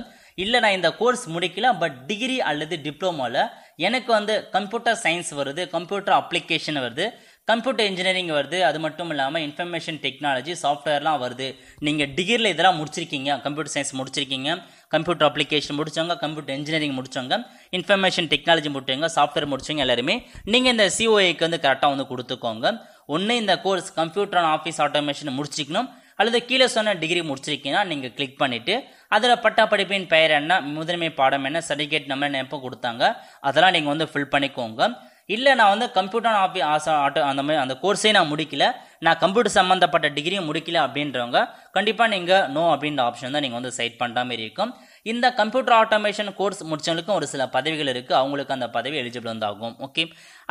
இல்லை நான் இந்த கோர்ஸ் முடிக்கல பட் டிகிரி அல்லது டிப்ளமோவில் எனக்கு வந்து கம்ப்யூட்டர் சயின்ஸ் வருது கம்ப்யூட்டர் அப்ளிகேஷன் வருது கம்ப்யூட்டர் இன்ஜினியரிங் வருது அது மட்டும் இல்லாமல் இன்ஃபர்மேஷன் டெக்னாலஜி சாஃப்ட்வேர்லாம் வருது நீங்கள் டிகிரியில் இதெல்லாம் முடிச்சிருக்கீங்க கம்ப்யூட்டர் சயின்ஸ் முடிச்சிருக்கீங்க கம்ப்யூட்டர் அப்ளிகேஷன் முடிச்சவங்க கம்ப்யூட்டர் இன்ஜினியரிங் முடிச்சவங்க இன்ஃபர்மேஷன் டெக்னாலஜி முடிச்சவங்க சாஃப்ட்வேர் முடிச்சவங்க எல்லாருமே நீங்கள் இந்த சிஓஏக்கு வந்து கரெக்டாக வந்து கொடுத்துக்கோங்க ஒன்று இந்த course computer and office automation முடிச்சிக்கணும் அல்லது கீழே சொன்ன டிகிரி முடிச்சிருக்கீங்கன்னா நீங்கள் கிளிக் பண்ணிவிட்டு அதில் பட்டா படிப்பின் பெயர் என்ன முதன்மை பாடம் என்ன சர்டிஃபிகேட் நம்பர் எப்போ கொடுத்தாங்க அதெல்லாம் நீங்கள் வந்து ஃபில் பண்ணிக்கோங்க இல்லை நான் வந்து கம்ப்யூட்டர் ஆஃபீஸ் ஆசா ஆட்டோ அந்த மாதிரி அந்த கோர்ஸே நான் முடிக்கல நான் கம்ப்யூட்டர் சம்மந்தப்பட்ட டிகிரியும் முடிக்கல அப்படின்றவங்க கண்டிப்பாக நீங்கள் நோ அப்படின்ற ஆப்ஷன் தான் நீங்கள் வந்து சைட் பண்ணுற மாதிரி இருக்கும் இந்த கம்ப்யூட்டர் ஆட்டோமேஷன் கோர்ஸ் முடிச்சவங்களுக்கும் ஒரு சில பதவிகள் இருக்குது அவங்களுக்கு அந்த பதவி எலிஜிபிள் வந்தாகும் ஓகே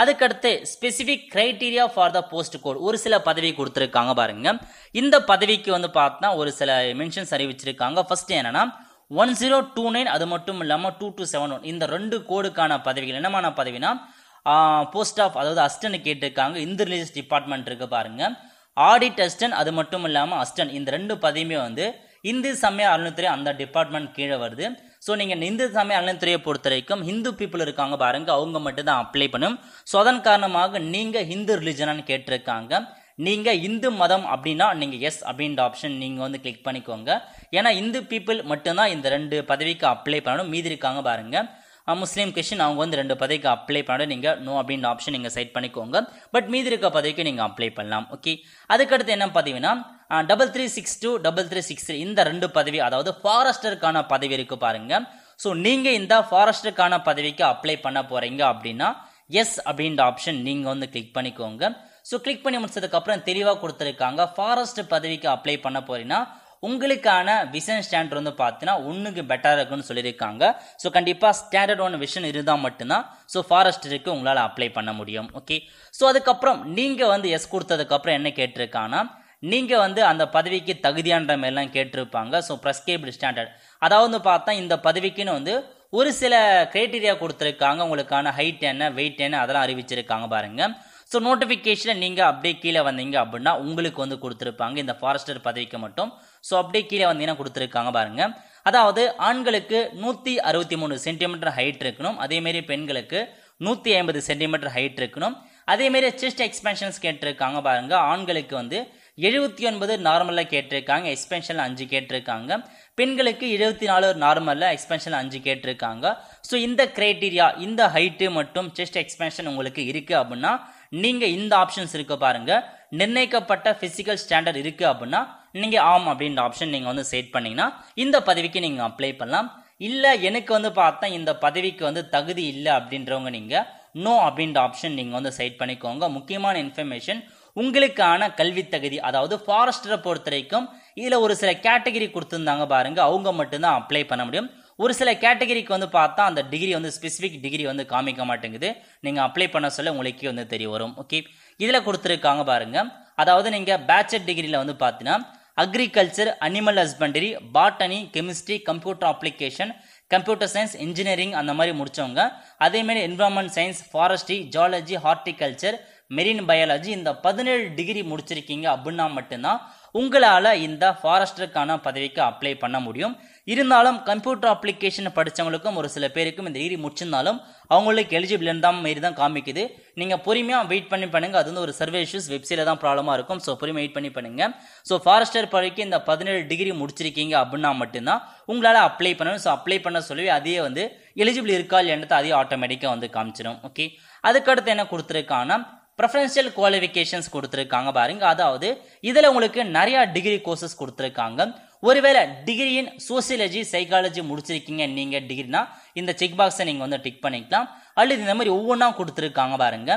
அதுக்கடுத்து specific criteria for the post code ஒரு சில பதவி கொடுத்துருக்காங்க பாருங்க இந்த பதவிக்கு வந்து பார்த்தா ஒரு சில மென்ஷன்ஸ் அறிவிச்சிருக்காங்க ஃபர்ஸ்ட் என்னன்னா ஒன் ஜீரோ டூ நைன் அது மட்டும் இல்லாமல் டூ டூ செவன் ஒன் இந்த ரெண்டு கோடுக்கான பதவிகள் என்னமான பதவினா போஸ்ட் ஆஃப் அதாவது அஸ்டன் கேட்டிருக்காங்க இந்த ரிலீஜியஸ் டிபார்ட்மெண்ட் இருக்கு பாருங்க ஆடிட் அஸ்டன் அது மட்டும் இல்லாமல் அஸ்டன் இந்த ரெண்டு பதவியுமே வந்து இந்து சமய அறநிலைத்துறை அந்த டிபார்ட்மெண்ட் கீழே வருது ஸோ நீங்கள் இந்து சமய அறநிலைத்துறையை பொறுத்த வரைக்கும் ஹிந்து பீப்புள் இருக்காங்க பாருங்க அவங்க மட்டும் தான் அப்ளை பண்ணும் ஸோ அதன் காரணமாக நீங்கள் ஹிந்து ரிலிஜனான்னு கேட்டிருக்காங்க நீங்கள் இந்து மதம் அப்படின்னா நீங்கள் எஸ் அப்படின்ற ஆப்ஷன் நீங்கள் வந்து கிளிக் பண்ணிக்கோங்க ஏன்னா இந்து பீப்புள் மட்டும்தான் இந்த ரெண்டு பதவிக்கு அப்ளை பண்ணணும் மீதி இருக்காங்க பாருங்கள் முஸ்லீம் கிறிஸ்டின் அவங்க வந்து ரெண்டு பதவிக்கு அப்ளை பண்ண நீங்கள் நோ அப்படின்ற ஆப்ஷன் நீங்கள் செட் பண்ணிக்கோங்க பட் மீதி இருக்க பதவிக்கு நீங்கள் அப்ளை பண்ணலாம் ஓகே அதுக்கடுத்து என்ன பதவினா double three six two double three six three இந்த ரெண்டு பதவி அதாவது ஃபாரஸ்டருக்கான பதவி இருக்குது பாருங்கள் ஸோ நீங்கள் இந்த ஃபாரஸ்டருக்கான பதவிக்கு அப்ளை பண்ண போகிறீங்க அப்படின்னா எஸ் அப்படின்ற ஆப்ஷன் நீங்கள் வந்து கிளிக் பண்ணிக்கோங்க ஸோ கிளிக் பண்ணி முடிச்சதுக்கப்புறம் தெளிவாக கொடுத்துருக்காங்க ஃபாரஸ்ட் பதவிக்கு அப்ளை பண்ண போறீங்கன்னா உங்களுக்கான விஷன் ஸ்டாண்டர்ட் வந்து பார்த்தீங்கன்னா ஒன்றுக்கு பெட்டராக இருக்குன்னு சொல்லியிருக்காங்க ஸோ கண்டிப்பாக ஸ்டாண்டர்ட் ஒன் விஷன் இருந்தால் மட்டும்தான் ஸோ ஃபாரஸ்டருக்கு உங்களால் அப்ளை பண்ண முடியும் ஓகே ஸோ அதுக்கப்புறம் நீங்கள் வந்து எஸ் கொடுத்ததுக்கப்புறம் என்ன கேட்டிருக்காங்கன்னா நீங்கள் வந்து அந்த பதவிக்கு தகுதியான்ற மாதிரிலாம் கேட்டிருப்பாங்க ஸோ ப்ரெஸ்கேபிள் ஸ்டாண்டர்ட் அதாவது வந்து பார்த்தா இந்த பதவிக்குன்னு வந்து ஒரு சில கிரைட்டீரியா கொடுத்துருக்காங்க உங்களுக்கான ஹைட் என்ன வெயிட் என்ன அதெல்லாம் அறிவிச்சிருக்காங்க பாருங்கள் ஸோ நோட்டிஃபிகேஷனை நீங்கள் அப்படியே கீழே வந்தீங்க அப்படின்னா உங்களுக்கு வந்து கொடுத்துருப்பாங்க இந்த ஃபாரஸ்டர் பதவிக்கு மட்டும் ஸோ அப்படியே கீழே வந்தீங்கன்னா கொடுத்துருக்காங்க பாருங்க அதாவது ஆண்களுக்கு நூற்றி அறுபத்தி மூணு சென்டிமீட்டர் ஹைட் இருக்கணும் அதேமாரி பெண்களுக்கு நூற்றி ஐம்பது சென்டிமீட்டர் ஹைட் இருக்கணும் அதேமாரி செஸ்ட் எக்ஸ்பென்ஷன்ஸ் கேட்டிருக்காங்க பாருங்க ஆண்களுக்கு வந்து எழுபத்தி ஒன்பது நார்மலில் கேட்டிருக்காங்க எக்ஸ்பென்ஷன் அஞ்சு கேட்டிருக்காங்க பெண்களுக்கு எழுபத்தி நாலு நார்மலில் எக்ஸ்பென்ஷன் அஞ்சு கேட்டிருக்காங்க ஸோ இந்த கிரைட்டீரியா இந்த ஹைட்டு மற்றும் செஸ்ட் எக்ஸ்பென்ஷன் உங்களுக்கு இருக்குது அப்படின்னா நீங்கள் இந்த ஆப்ஷன்ஸ் இருக்க பாருங்கள் நிர்ணயிக்கப்பட்ட ஃபிசிக்கல் ஸ்டாண்டர்ட் இருக்குது அப்படின்னா நீங்கள் ஆம் அப்படின்ற ஆப்ஷன் நீங்கள் வந்து செட் பண்ணிங்கன்னா இந்த பதவிக்கு நீங்கள் அப்ளை பண்ணலாம் இல்லை எனக்கு வந்து பார்த்தா இந்த பதவிக்கு வந்து தகுதி இல்லை அப்படின்றவங்க நீங்கள் நோ அப்படின்ற ஆப்ஷன் நீங்கள் வந்து செட் பண்ணிக்கோங்க முக்கியமான இன்ஃபர்மேஷன் உங்களுக்கான கல்வி தகுதி அதாவது ஃபாரஸ்டரை பொறுத்த வரைக்கும் இதில் ஒரு சில கேட்டகரி கொடுத்துருந்தாங்க பாருங்க அவங்க மட்டும்தான் அப்ளை பண்ண முடியும் ஒரு சில கேட்டகரிக்கு வந்து பார்த்தா அந்த டிகிரி வந்து ஸ்பெசிஃபிக் டிகிரி வந்து காமிக்க மாட்டேங்குது நீங்கள் அப்ளை பண்ண சொல்ல உங்களுக்கே வந்து தெரிய வரும் ஓகே இதில் கொடுத்துருக்காங்க பாருங்க அதாவது நீங்கள் பேச்சர் டிகிரியில் வந்து பார்த்தீங்கன்னா agriculture animal husbandry botany chemistry computer application computer science engineering அந்த மாதிரி முடித்தவங்க அதேமாரி environment science forestry zoology horticulture marine biology இந்த பதினேழு டிகிரி முடிச்சிருக்கீங்க அப்படின்னா மட்டும்தான் உங்களால் இந்த ஃபாரஸ்டருக்கான பதவிக்கு அப்ளை பண்ண முடியும் இருந்தாலும் கம்ப்யூட்டர் அப்ளிகேஷன் படித்தவங்களுக்கும் ஒரு சில பேருக்கும் இந்த டிகிரி முடிச்சிருந்தாலும் அவங்களுக்கு எலிஜிபிள் இருந்தால் மாரி தான் காமிக்குது நீங்கள் பொறுமையாக வெயிட் பண்ணி பண்ணுங்கள் அது வந்து ஒரு சர்வே இஷ்யூஸ் வெப்சைட்டில் தான் ப்ராப்ளமாக இருக்கும் ஸோ பொறுமை வெயிட் பண்ணி பண்ணுங்கள் ஸோ ஃபாரஸ்டர் படிக்க இந்த பதினேழு டிகிரி முடிச்சிருக்கீங்க அப்படின்னா மட்டும்தான் உங்களால் அப்ளை பண்ணணும் ஸோ அப்ளை பண்ண சொல்லி அதையே வந்து எலிஜிபிள் இருக்கா இல்லைன்றது அதையே ஆட்டோமேட்டிக்காக வந்து காமிச்சிடும் ஓகே அதுக்கடுத்து என்ன கொடுத்துருக்கான்னா ப்ரெஃபரன்ஷியல் குவாலிஃபிகேஷன்ஸ் கொடுத்துருக்காங்க பாருங்க அதாவது இதில் உங்களுக்கு நிறையா டிகிரி கோர்சஸ் கொடுத்துருக்காங்க ஒருவேளை டிகிரியின் சோசியலஜி சைக்காலஜி முடிச்சிருக்கீங்க நீங்கள் டிகிரினா இந்த செக் பாக்ஸை நீங்கள் வந்து டிக் பண்ணிக்கலாம் அல்லது இந்த மாதிரி ஒவ்வொன்றா கொடுத்துருக்காங்க பாருங்க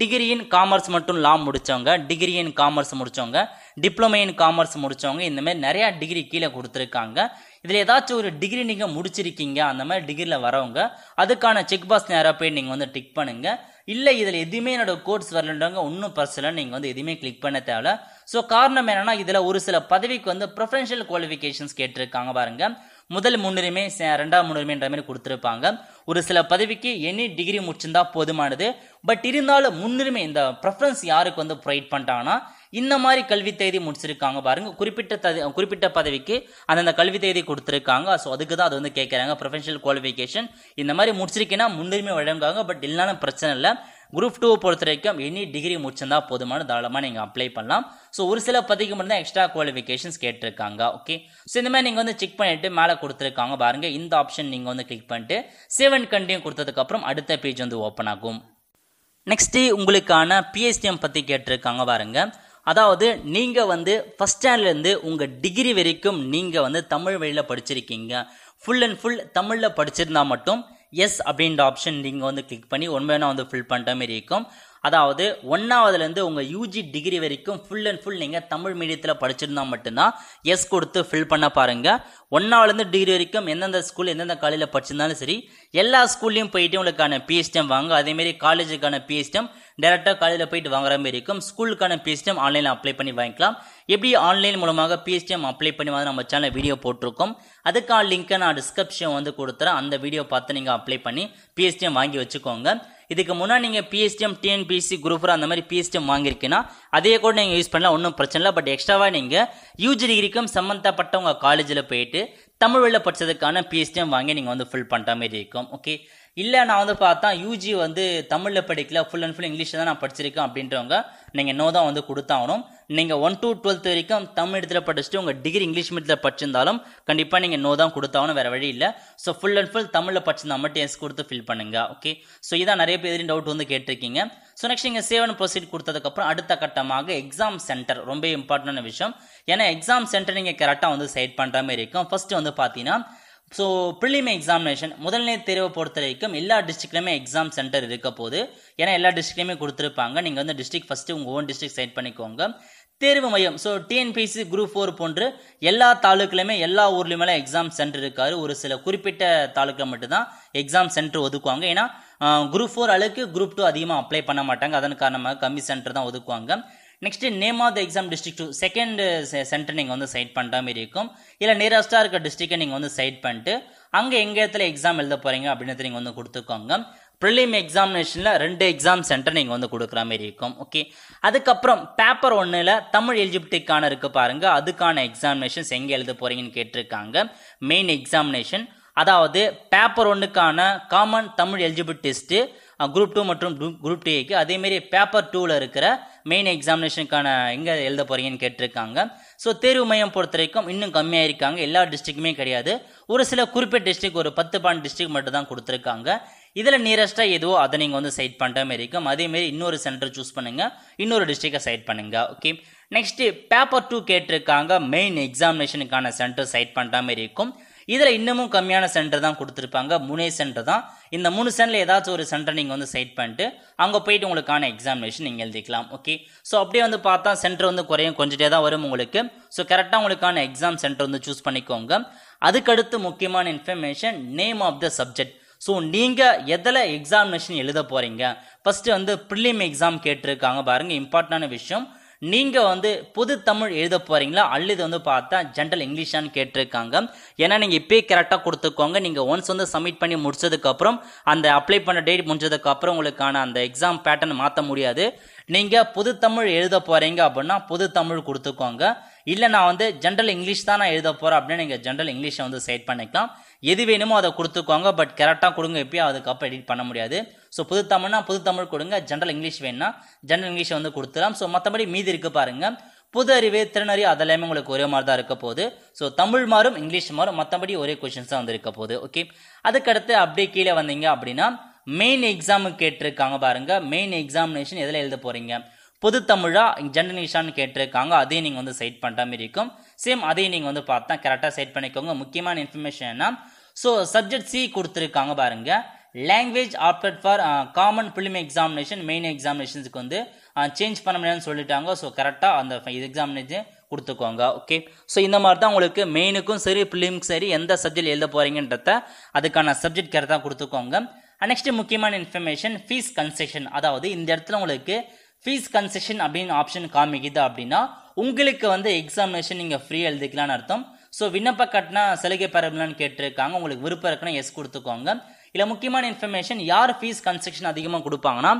டிகிரியின் காமர்ஸ் மட்டும் லா முடித்தவங்க டிகிரியின் காமர்ஸ் முடித்தவங்க டிப்ளமோ இன் காமர்ஸ் முடித்தவங்க இந்த மாதிரி நிறையா டிகிரி கீழே கொடுத்துருக்காங்க இதில் ஏதாச்சும் ஒரு டிகிரி நீங்கள் முடிச்சிருக்கீங்க அந்த மாதிரி டிகிரியில் வரவங்க அதுக்கான செக் பாக்ஸ் நேராக போய் நீங்கள் வந்து டிக் பண்ணுங்கள் இல்லை இதில் எதுவுமே என்னோடய கோர்ஸ் வரலன்றவங்க ஒன்றும் பர்சனல் நீங்கள் வந்து எதுவுமே கிளிக் பண்ண தேவை ஸோ காரணம் என்னென்னா இதில் ஒரு சில பதவிக்கு வந்து ப்ரொஃபஷனல் குவாலிஃபிகேஷன்ஸ் கேட்டிருக்காங்க பாருங்கள் முதல் முன்னுரிமை ரெண்டாம் முன்னுரிமைன்ற மாதிரி கொடுத்துருப்பாங்க ஒரு சில பதவிக்கு எனி டிகிரி முடிச்சிருந்தா போதுமானது பட் இருந்தாலும் முன்னுரிமை இந்த ப்ரெஃபரன்ஸ் யாருக்கு வந்து ப்ரொவைட் பண்ணிட்டாங்கன்னா இந்த மாதிரி கல்வி தேதி முடிச்சிருக்காங்க பாருங்க குறிப்பிட்ட ததி குறிப்பிட்ட பதவிக்கு அந்தந்த கல்வி தேதி கொடுத்துருக்காங்க ஸோ அதுக்கு தான் அது வந்து கேட்குறாங்க ப்ரொஃபஷனல் குவாலிஃபிகேஷன் இந்த மாதிரி முடிச்சிருக்கேன்னா முன்னுரிமை வழங்குவாங்க பட் இல்லைனாலும் பிரச்சனை இல்லை குரூப் டூ பொறுத்த வரைக்கும் எனி டிகிரி முடிச்சிருந்தா போதுமான தாராளமாக நீங்கள் அப்ளை பண்ணலாம் ஸோ ஒரு சில பதிக்கு மட்டும்தான் எக்ஸ்ட்ரா குவாலிஃபிகேஷன்ஸ் கேட்டிருக்காங்க ஓகே ஸோ இந்த மாதிரி நீங்கள் வந்து செக் பண்ணிட்டு மேலே கொடுத்துருக்காங்க பாருங்க இந்த ஆப்ஷன் நீங்கள் வந்து கிளிக் பண்ணிட்டு சேவன் கண்டியும் கண்டினியூ கொடுத்ததுக்கப்புறம் அடுத்த பேஜ் வந்து ஓப்பன் ஆகும் நெக்ஸ்ட்டு உங்களுக்கான பிஎஸ்டிஎம் பற்றி கேட்டிருக்காங்க பாருங்கள் அதாவது நீங்கள் வந்து ஃபஸ்ட் ஸ்டாண்டர்ட்லேருந்து உங்கள் டிகிரி வரைக்கும் நீங்கள் வந்து தமிழ் வழியில் படிச்சிருக்கீங்க ஃபுல் அண்ட் ஃபுல் தமிழில் படிச்சிருந்தா மட்டும் எஸ் அப்படின்ற ஆப்ஷன் நீங்கள் வந்து கிளிக் பண்ணி ஒன்பது வந்து ஃபில் பண்ணுற மாதிரி இருக்கும் அதாவது ஒன்றாவதுலேருந்து உங்கள் யூஜி டிகிரி வரைக்கும் ஃபுல் அண்ட் ஃபுல் நீங்கள் தமிழ் மீடியத்தில் படிச்சிருந்தா மட்டும்தான் எஸ் கொடுத்து ஃபில் பண்ண பாருங்கள் ஒன்றாவதுலேருந்து டிகிரி வரைக்கும் எந்தெந்த ஸ்கூல் எந்தெந்த காலேஜில் படிச்சிருந்தாலும் சரி எல்லா ஸ்கூல்லையும் போயிட்டு உங்களுக்கான பிஎஸ்டம் வாங்க அதேமாரி காலேஜுக்கான பிஎஸ்டம் டேரெக்டாக காலேஜில் போயிட்டு வாங்குற மாதிரி இருக்கும் ஸ்கூலுக்கான பிஎஸ்டம் ஆன்லைனில் அப்ளை பண்ணி வாங்கிக்கலாம் எப்படி ஆன்லைன் மூலமாக பிஎஸ்டிஎம் அப்ளை பண்ணி வாங்க நம்ம சேனல் வீடியோ போட்டிருக்கோம் அதுக்கான லிங்க்கை நான் டிஸ்கிரிப்ஷன் வந்து கொடுத்துறேன் அந்த வீடியோ பார்த்து நீங்கள் அப்ளை பண்ணி பிஎஸ்டிஎம் வாங்கி வச்சுக்கோங்க இதுக்கு முன்னாடி நீங்கள் பிஎஸ்டிஎம் டிஎன்பிஎஸ்சி குரூப் அந்த மாதிரி பிஎஸ்டிஎம் வாங்கியிருக்கீங்கன்னா அதே கூட நீங்கள் யூஸ் பண்ணலாம் ஒன்றும் பிரச்சனை இல்லை பட் எக்ஸ்ட்ராவாக நீங்கள் யூஜி டிகிரிக்கும் சம்மந்தப்பட்டவங்க காலேஜில் போயிட்டு தமிழ் வெளில படித்ததுக்கான பிஎஸ்டிஎம் வாங்கி நீங்கள் வந்து ஃபில் பண்ணுற மாதிரி இருக்கும் ஓகே இல்லை நான் வந்து பார்த்தா யூஜி வந்து தமிழில் படிக்கல ஃபுல் அண்ட் ஃபுல் இங்கிலீஷில் தான் நான் படிச்சிருக்கேன் அப்படின்றவங்க நீங்கள் நோ தான் வந்து கொடுத்தாகணும் நீங்கள் ஒன் டு டுவெல்த் வரைக்கும் தமிழ் இடத்துல படிச்சுட்டு உங்கள் டிகிரி இங்கிலீஷ் மீடியத்தில் படிச்சிருந்தாலும் கண்டிப்பாக நீங்கள் நோ தான் கொடுத்தாகணும் வேறு வழி இல்லை ஸோ ஃபுல் அண்ட் ஃபுல் தமிழில் படிச்சிருந்தா மட்டும் எஸ் கொடுத்து ஃபில் பண்ணுங்க ஓகே ஸோ இதான் நிறைய பேர் டவுட் வந்து கேட்டிருக்கீங்க ஸோ நெக்ஸ்ட் நீங்கள் சேவன் ப்ரொசீட் கொடுத்ததுக்கப்புறம் அடுத்த கட்டமாக எக்ஸாம் சென்டர் ரொம்ப இம்பார்ட்டன்டான விஷயம் ஏன்னா எக்ஸாம் சென்டர் நீங்கள் கரெக்டாக வந்து சைட் பண்ணுற மாதிரி இருக்கும் ஃபர்ஸ்ட் வந்து பார்த்தீங்கன்னா ஸோ பிள்ளிமை எக்ஸாமினேஷன் முதல்நிலை தேர்வை பொறுத்த வரைக்கும் எல்லா டிஸ்ட்ரிக்ட்லையுமே எக்ஸாம் சென்டர் இருக்க போது ஏன்னா எல்லா டிஸ்ட்ரிக்ட்லையுமே கொடுத்துருப்பாங்க நீங்கள் வந்து டிஸ்ட்ரிக் ஃபஸ்ட்டு உங்கள் ஓன் டிஸ்ட்ரிக் செட் பண்ணிக்கோங்க தேர்வு மையம் ஸோ டிஎன்பிசி குரூப் ஃபோர் போன்று எல்லா தாலுக்குலையுமே எல்லா ஊர்லேயுமே எக்ஸாம் சென்டர் இருக்கார் ஒரு சில குறிப்பிட்ட தாலுக்கில் மட்டும்தான் எக்ஸாம் சென்டர் ஒதுக்குவாங்க ஏன்னா குரூப் ஃபோர் அளவுக்கு குரூப் டூ அதிகமாக அப்ளை பண்ண மாட்டாங்க அதன் காரணமாக கம்மி சென்டர் தான் ஒதுக்குவாங்க next name of the exam district to second centre நீங்கள் வந்து சைட் பண்ணுற மாதிரி இருக்கும் இல்லை நியரஸ்ட்டாக இருக்க டிஸ்ட்ரிக்டை நீங்கள் வந்து சைட் பண்ணிட்டு அங்கே எங்கள் இடத்துல எக்ஸாம் எழுத போகிறீங்க அப்படின்றத நீங்கள் வந்து கொடுத்துக்கோங்க ப்ரிலிம் எக்ஸாமினேஷனில் ரெண்டு எக்ஸாம் சென்டர் நீங்கள் வந்து கொடுக்குற மாதிரி இருக்கும் ஓகே அதுக்கப்புறம் பேப்பர் ஒன்றில் தமிழ் எலிஜிபிலிட்டிக்கான இருக்கு பாருங்க அதுக்கான எக்ஸாமினேஷன்ஸ் எங்கே எழுத போகிறீங்கன்னு கேட்டிருக்காங்க மெயின் எக்ஸாமினேஷன் அதாவது பேப்பர் ஒன்றுக்கான common Tamil eligible test group two மற்றும் குரூப் டீக்கு அதேமாரி பேப்பர் டூவில் இருக்கிற மெயின் எக்ஸாமினேஷனுக்கான எங்கே எழுத போகிறீங்கன்னு கேட்டிருக்காங்க ஸோ தேர்வு மையம் பொறுத்த வரைக்கும் இன்னும் கம்மியாக இருக்காங்க எல்லா டிஸ்ட்ரிக்ட்டுமே கிடையாது ஒரு சில குறிப்பிட்ட டிஸ்ட்ரிக் ஒரு பத்து பாயிண்ட் டிஸ்ட்ரிக் மட்டும் தான் கொடுத்துருக்காங்க இதில் நியரஸ்ட்டாக எதுவோ அதை நீங்கள் வந்து சைட் பண்ணுற மாதிரி இருக்கும் அதேமாரி இன்னொரு சென்டர் சூஸ் பண்ணுங்கள் இன்னொரு டிஸ்ட்ரிக்டை சைட் பண்ணுங்கள் ஓகே நெக்ஸ்ட்டு பேப்பர் டூ கேட்டிருக்காங்க மெயின் எக்ஸாமினேஷனுக்கான சென்டர் சைட் பண்ணுற மாதிரி இருக்கும் இதில் இன்னமும் கம்மியான சென்டர் தான் கொடுத்துருப்பாங்க மூணே சென்டர் தான் இந்த மூணு சென்டரில் ஏதாச்சும் ஒரு சென்டர் நீங்கள் வந்து செட் பண்ணிட்டு அங்கே போயிட்டு உங்களுக்கான எக்ஸாமினேஷன் நீங்கள் எழுதிக்கலாம் ஓகே ஸோ அப்படியே வந்து பார்த்தா சென்டர் வந்து குறையும் கொஞ்சிட்டே தான் வரும் உங்களுக்கு ஸோ கரெக்டாக உங்களுக்கான எக்ஸாம் சென்டர் வந்து சூஸ் பண்ணிக்கோங்க அதுக்கடுத்து முக்கியமான information name of the subject so நீங்கள் எதில் எக்ஸாமினேஷன் எழுத போகிறீங்க ஃபஸ்ட்டு வந்து ப்ரிலிம் எக்ஸாம் கேட்டிருக்காங்க பாருங்கள் இம்பார்ட்டண்டான விஷயம் நீங்கள் வந்து புது தமிழ் எழுத போகிறீங்களா அல்லது வந்து பார்த்தா ஜென்ரல் இங்கிலீஷான்னு கேட்டிருக்காங்க ஏன்னா நீங்கள் இப்போயே கரெக்டாக கொடுத்துக்கோங்க நீங்கள் ஒன்ஸ் வந்து சப்மிட் பண்ணி முடிச்சதுக்கப்புறம் அந்த அப்ளை பண்ண டேட் முடிஞ்சதுக்கப்புறம் உங்களுக்கான அந்த எக்ஸாம் பேட்டர்ன் மாற்ற முடியாது நீங்கள் புது தமிழ் எழுத போகிறீங்க அப்படின்னா புது தமிழ் கொடுத்துக்கோங்க இல்லை நான் வந்து ஜென்ரல் இங்கிலீஷ் தான் நான் எழுத போறேன் அப்படின்னு நீங்கள் ஜென்ரல் இங்கிலீஷை வந்து செட் பண்ணிக்கலாம் எது வேணுமோ அதை கொடுத்துக்கோங்க பட் கரெக்டாக கொடுங்க எப்பயும் அதுக்கப்புறம் எடிட் பண்ண முடியாது ஸோ புது தமிழ்னா புது தமிழ் கொடுங்க ஜென்ரல் இங்கிலீஷ் வேணும்னா ஜென்ரல் இங்கிலீஷ் வந்து கொடுத்துடலாம் ஸோ மற்றபடி மீதி இருக்கு பாருங்கள் புது அறிவு திறனறிவு அதெல்லாமே உங்களுக்கு ஒரே மாதிரி தான் இருக்க போகுது ஸோ தமிழ் மாறும் இங்கிலீஷ் மாறும் மற்றபடி ஒரே கொஷின்ஸ் தான் வந்து இருக்க போகுது ஓகே அதுக்கடுத்து அப்படியே கீழே வந்தீங்க அப்படின்னா மெயின் எக்ஸாமு கேட்டிருக்காங்க பாருங்க மெயின் எக்ஸாமினேஷன் எதில் எழுத போகிறீங்க புது தமிழா ஜென்ரல் இங்கிலீஷான்னு கேட்டிருக்காங்க அதையும் நீங்கள் வந்து சைட் பண்ணுற மாதிரி இருக்கும் சேம் அதையும் நீங்கள் வந்து பார்த்தா கரெக்டாக சைட் பண்ணிக்கோங்க முக்கியமான இன்ஃபர்மேஷன் என்ன ஸோ சப்ஜெக்ட் சி கொடுத்துருக்காங்க பாருங்க language opted for common film examination main எக்ஸாமினேஷன்ஸுக்கு வந்து சேஞ்ச் uh, பண்ண முடியாதுன்னு சொல்லிட்டாங்க ஸோ கரெக்டாக அந்த இது எக்ஸாமினேஷன் கொடுத்துக்கோங்க ஓகே ஸோ இந்த மாதிரி தான் உங்களுக்கு மெயினுக்கும் சரி ஃபிலிமுக்கும் சரி எந்த சப்ஜெக்ட் எழுத போகிறீங்கன்றத அதுக்கான சப்ஜெக்ட் கரெக்டாக கொடுத்துக்கோங்க நெக்ஸ்ட் முக்கியமான இன்ஃபர்மேஷன் ஃபீஸ் கன்செஷன் அதாவது இந்த இடத்துல உங்களுக்கு ஃபீஸ் கன்செஷன் அப்படின்னு ஆப்ஷன் காமிக்குது அப்படின்னா உங்களுக்கு வந்து எக்ஸாமினேஷன் நீங்கள் ஃப்ரீ எழுதிக்கலான்னு அர்த்தம் ஸோ விண்ணப்ப கட்டினா சலுகை பெறவில்லைன்னு கேட்டிருக்காங்க உங்களுக்கு விருப்பம் இருக்குன்னா எஸ் கொடுத்துக்கோங்க இதில் முக்கியமான இன்ஃபர்மேஷன் யார் ஃபீஸ் கன்ஸ்ட்ரக்ஷன் அதிகமாக கொடுப்பாங்கன்னா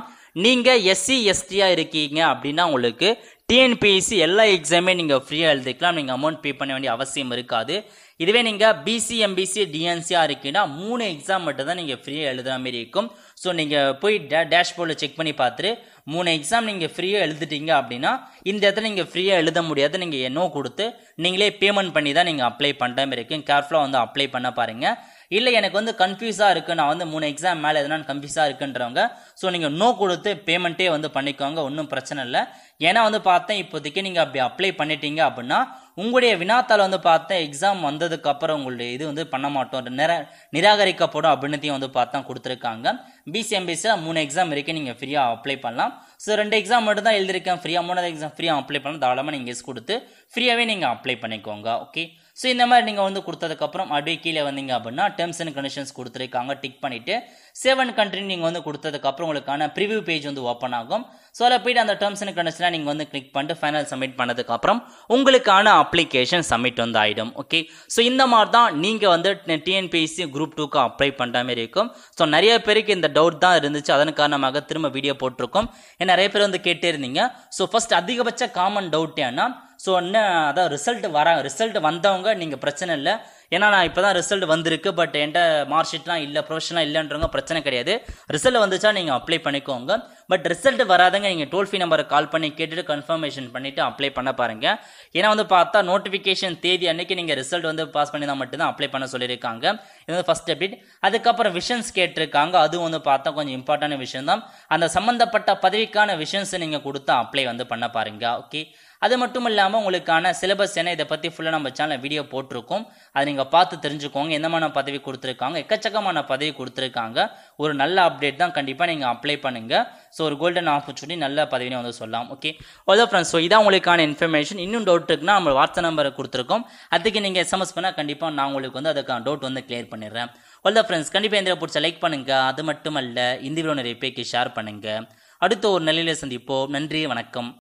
நீங்கள் எஸ்சி எஸ்டியாக இருக்கீங்க அப்படின்னா உங்களுக்கு டிஎன்பிஎஸ்சி எல்லா எக்ஸாமே நீங்கள் ஃப்ரீயாக எழுதிக்கலாம் நீங்கள் அமௌண்ட் பே பண்ண வேண்டிய அவசியம் இருக்காது இதுவே நீங்கள் பிசி எம்பிசி டிஎன்சியாக இருக்கீங்கன்னா மூணு எக்ஸாம் மட்டும் தான் நீங்கள் ஃப்ரீயாக எழுதுகிற மாதிரி இருக்கும் ஸோ நீங்கள் போய் டே டேஷ்போர்டில் செக் பண்ணி பார்த்துட்டு மூணு எக்ஸாம் நீங்கள் ஃப்ரீயாக எழுதிட்டீங்க அப்படின்னா இந்த இடத்துல நீங்கள் ஃப்ரீயாக எழுத முடியாது நீங்கள் என்னோ கொடுத்து நீங்களே பேமெண்ட் பண்ணி தான் நீங்கள் அப்ளை பண்ணுற மாதிரி இருக்கும் கேர்ஃபுல்லாக வந்து அப்ளை பண்ண பாருங்கள் இல்லை எனக்கு வந்து கன்ஃபியூஸாக இருக்குது நான் வந்து மூணு எக்ஸாம் மேலே எதுனா கன்ஃபியூஸாக இருக்குன்றவங்க ஸோ நீங்கள் நோ கொடுத்து பேமெண்ட்டே வந்து பண்ணிக்கோங்க ஒன்றும் பிரச்சனை இல்லை ஏன்னா வந்து பார்த்தேன் இப்போதைக்கு நீங்கள் அப்படி அப்ளை பண்ணிட்டீங்க அப்படின்னா உங்களுடைய வினாத்தால் வந்து பார்த்தா எக்ஸாம் வந்ததுக்கு அப்புறம் உங்களுடைய இது வந்து பண்ண மாட்டோம் நிர நிராகரிக்கப்படும் அப்படின்னத்தையும் வந்து பார்த்தா கொடுத்துருக்காங்க பிசிஎம்பிசியில் மூணு எக்ஸாம் இருக்கு நீங்கள் ஃப்ரீயாக அப்ளை பண்ணலாம் ஸோ ரெண்டு எக்ஸாம் மட்டும் தான் எழுதியிருக்கேன் ஃப்ரீயாக மூணாவது எக்ஸாம் ஃப்ரீயாக அப்ளை பண்ணலாம் தாராளமாக நீங்கள் எஸ் கொடுத்து ஃப்ரீயாகவே நீங்கள் அப்ளை பண்ணிக்கோங்க ஓகே ஸோ இந்த மாதிரி நீங்கள் வந்து கொடுத்ததுக்கப்புறம் அப்படியே கீழே வந்தீங்க அப்படின்னா டேர்ம்ஸ் அண்ட் கண்டிஷன்ஸ் கொடுத்துருக்காங்க டிக் பண்ணிவிட்டு செவன் கண்ட்ரின்னு நீங்கள் வந்து கொடுத்ததுக்கப்புறம் உங்களுக்கான ப்ரிவியூ பேஜ் வந்து ஓப்பன் ஆகும் ஸோ அதில் போய்ட்டு அந்த டேர்ம்ஸ் அண்ட் கண்டிஷனாக நீங்கள் வந்து கிளிக் பண்ணிட்டு ஃபைனல் சப்மிட் பண்ணதுக்கப்புறம் உங்களுக்கான அப்ளிகேஷன் சப்மிட் வந்து ஆகிடும் ஓகே ஸோ இந்த மாதிரி தான் நீங்கள் வந்து டிஎன்பிஎஸ்சி குரூப் டூக்கு அப்ளை பண்ணுற மாதிரி இருக்கும் ஸோ நிறைய பேருக்கு இந்த டவுட் தான் இருந்துச்சு அதன் காரணமாக திரும்ப வீடியோ போட்டிருக்கோம் ஏன்னா நிறைய பேர் வந்து கேட்டே இருந்தீங்க ஸோ ஃபர்ஸ்ட் அதிகபட்ச காமன் டவுட் ஏன்னா ஸோ என்ன அதான் ரிசல்ட் வர ரிசல்ட் வந்தவங்க நீங்கள் பிரச்சனை இல்லை ஏன்னா நான் இப்போ தான் ரிசல்ட் வந்திருக்கு பட் என்கிட்ட மார்க் ஷீட்லாம் இல்லை ப்ரொஃபஷனாக இல்லைன்றவங்க பிரச்சனை கிடையாது ரிசல்ட் வந்துச்சா நீங்கள் அப்ளை பண்ணிக்கோங்க பட் ரிசல்ட் வராதங்க நீங்கள் டோல் ஃபீ நம்பரை கால் பண்ணி கேட்டுட்டு கன்ஃபர்மேஷன் பண்ணிவிட்டு அப்ளை பண்ண பாருங்கள் ஏன்னா வந்து பார்த்தா நோட்டிஃபிகேஷன் தேதி அன்னைக்கு நீங்கள் ரிசல்ட் வந்து பாஸ் பண்ணி தான் மட்டும்தான் அப்ளை பண்ண சொல்லியிருக்காங்க இது வந்து ஃபஸ்ட் அப்டேட் அதுக்கப்புறம் விஷன்ஸ் கேட்டிருக்காங்க அதுவும் வந்து பார்த்தா கொஞ்சம் இம்பார்ட்டன்ட் விஷயம் தான் அந்த சம்மந்தப்பட்ட பதவிக்கான விஷன்ஸை நீங்கள் கொடுத்து அப்ளை வந்து பண்ண பாருங்கள் ஓகே அது மட்டும் இல்லாமல் உங்களுக்கான சிலபஸ் என்ன இதை பற்றி ஃபுல்லாக நம்ம சேனலில் வீடியோ போட்டிருக்கோம் அதை நீங்கள் பார்த்து தெரிஞ்சுக்கோங்க என்னமான பதவி கொடுத்துருக்காங்க எக்கச்சக்கமான பதவி கொடுத்துருக்காங்க ஒரு நல்ல அப்டேட் தான் கண்டிப்பாக நீங்கள் அப்ளை பண்ணுங்கள் ஸோ ஒரு கோல்டன் ஆப்பர்ச்சுனிட்டி நல்ல பதவினே வந்து சொல்லலாம் ஓகே ஓதோ ஃப்ரெண்ட்ஸ் ஸோ இதான் உங்களுக்கான இன்ஃபர்மேஷன் இன்னும் டவுட் இருக்குன்னா நம்ம வாட்ஸ்அப் நம்பரை கொடுத்துருக்கோம் அதுக்கு நீங்கள் எஸ்எம்எஸ் பண்ணால் கண்டிப்பாக நான் உங்களுக்கு வந்து அதுக்கான டவுட் வந்து கிளியர் பண்ணிடுறேன் ஓல்தா ஃப்ரெண்ட்ஸ் கண்டிப்பாக இந்த பிடிச்ச லைக் பண்ணுங்கள் அது மட்டும் அல்ல இந்த வீடியோ நிறைய பேருக்கு ஷேர் பண்ணுங்கள் அடுத்த ஒரு நிலையில சந்திப்போம் நன்றி வணக்கம்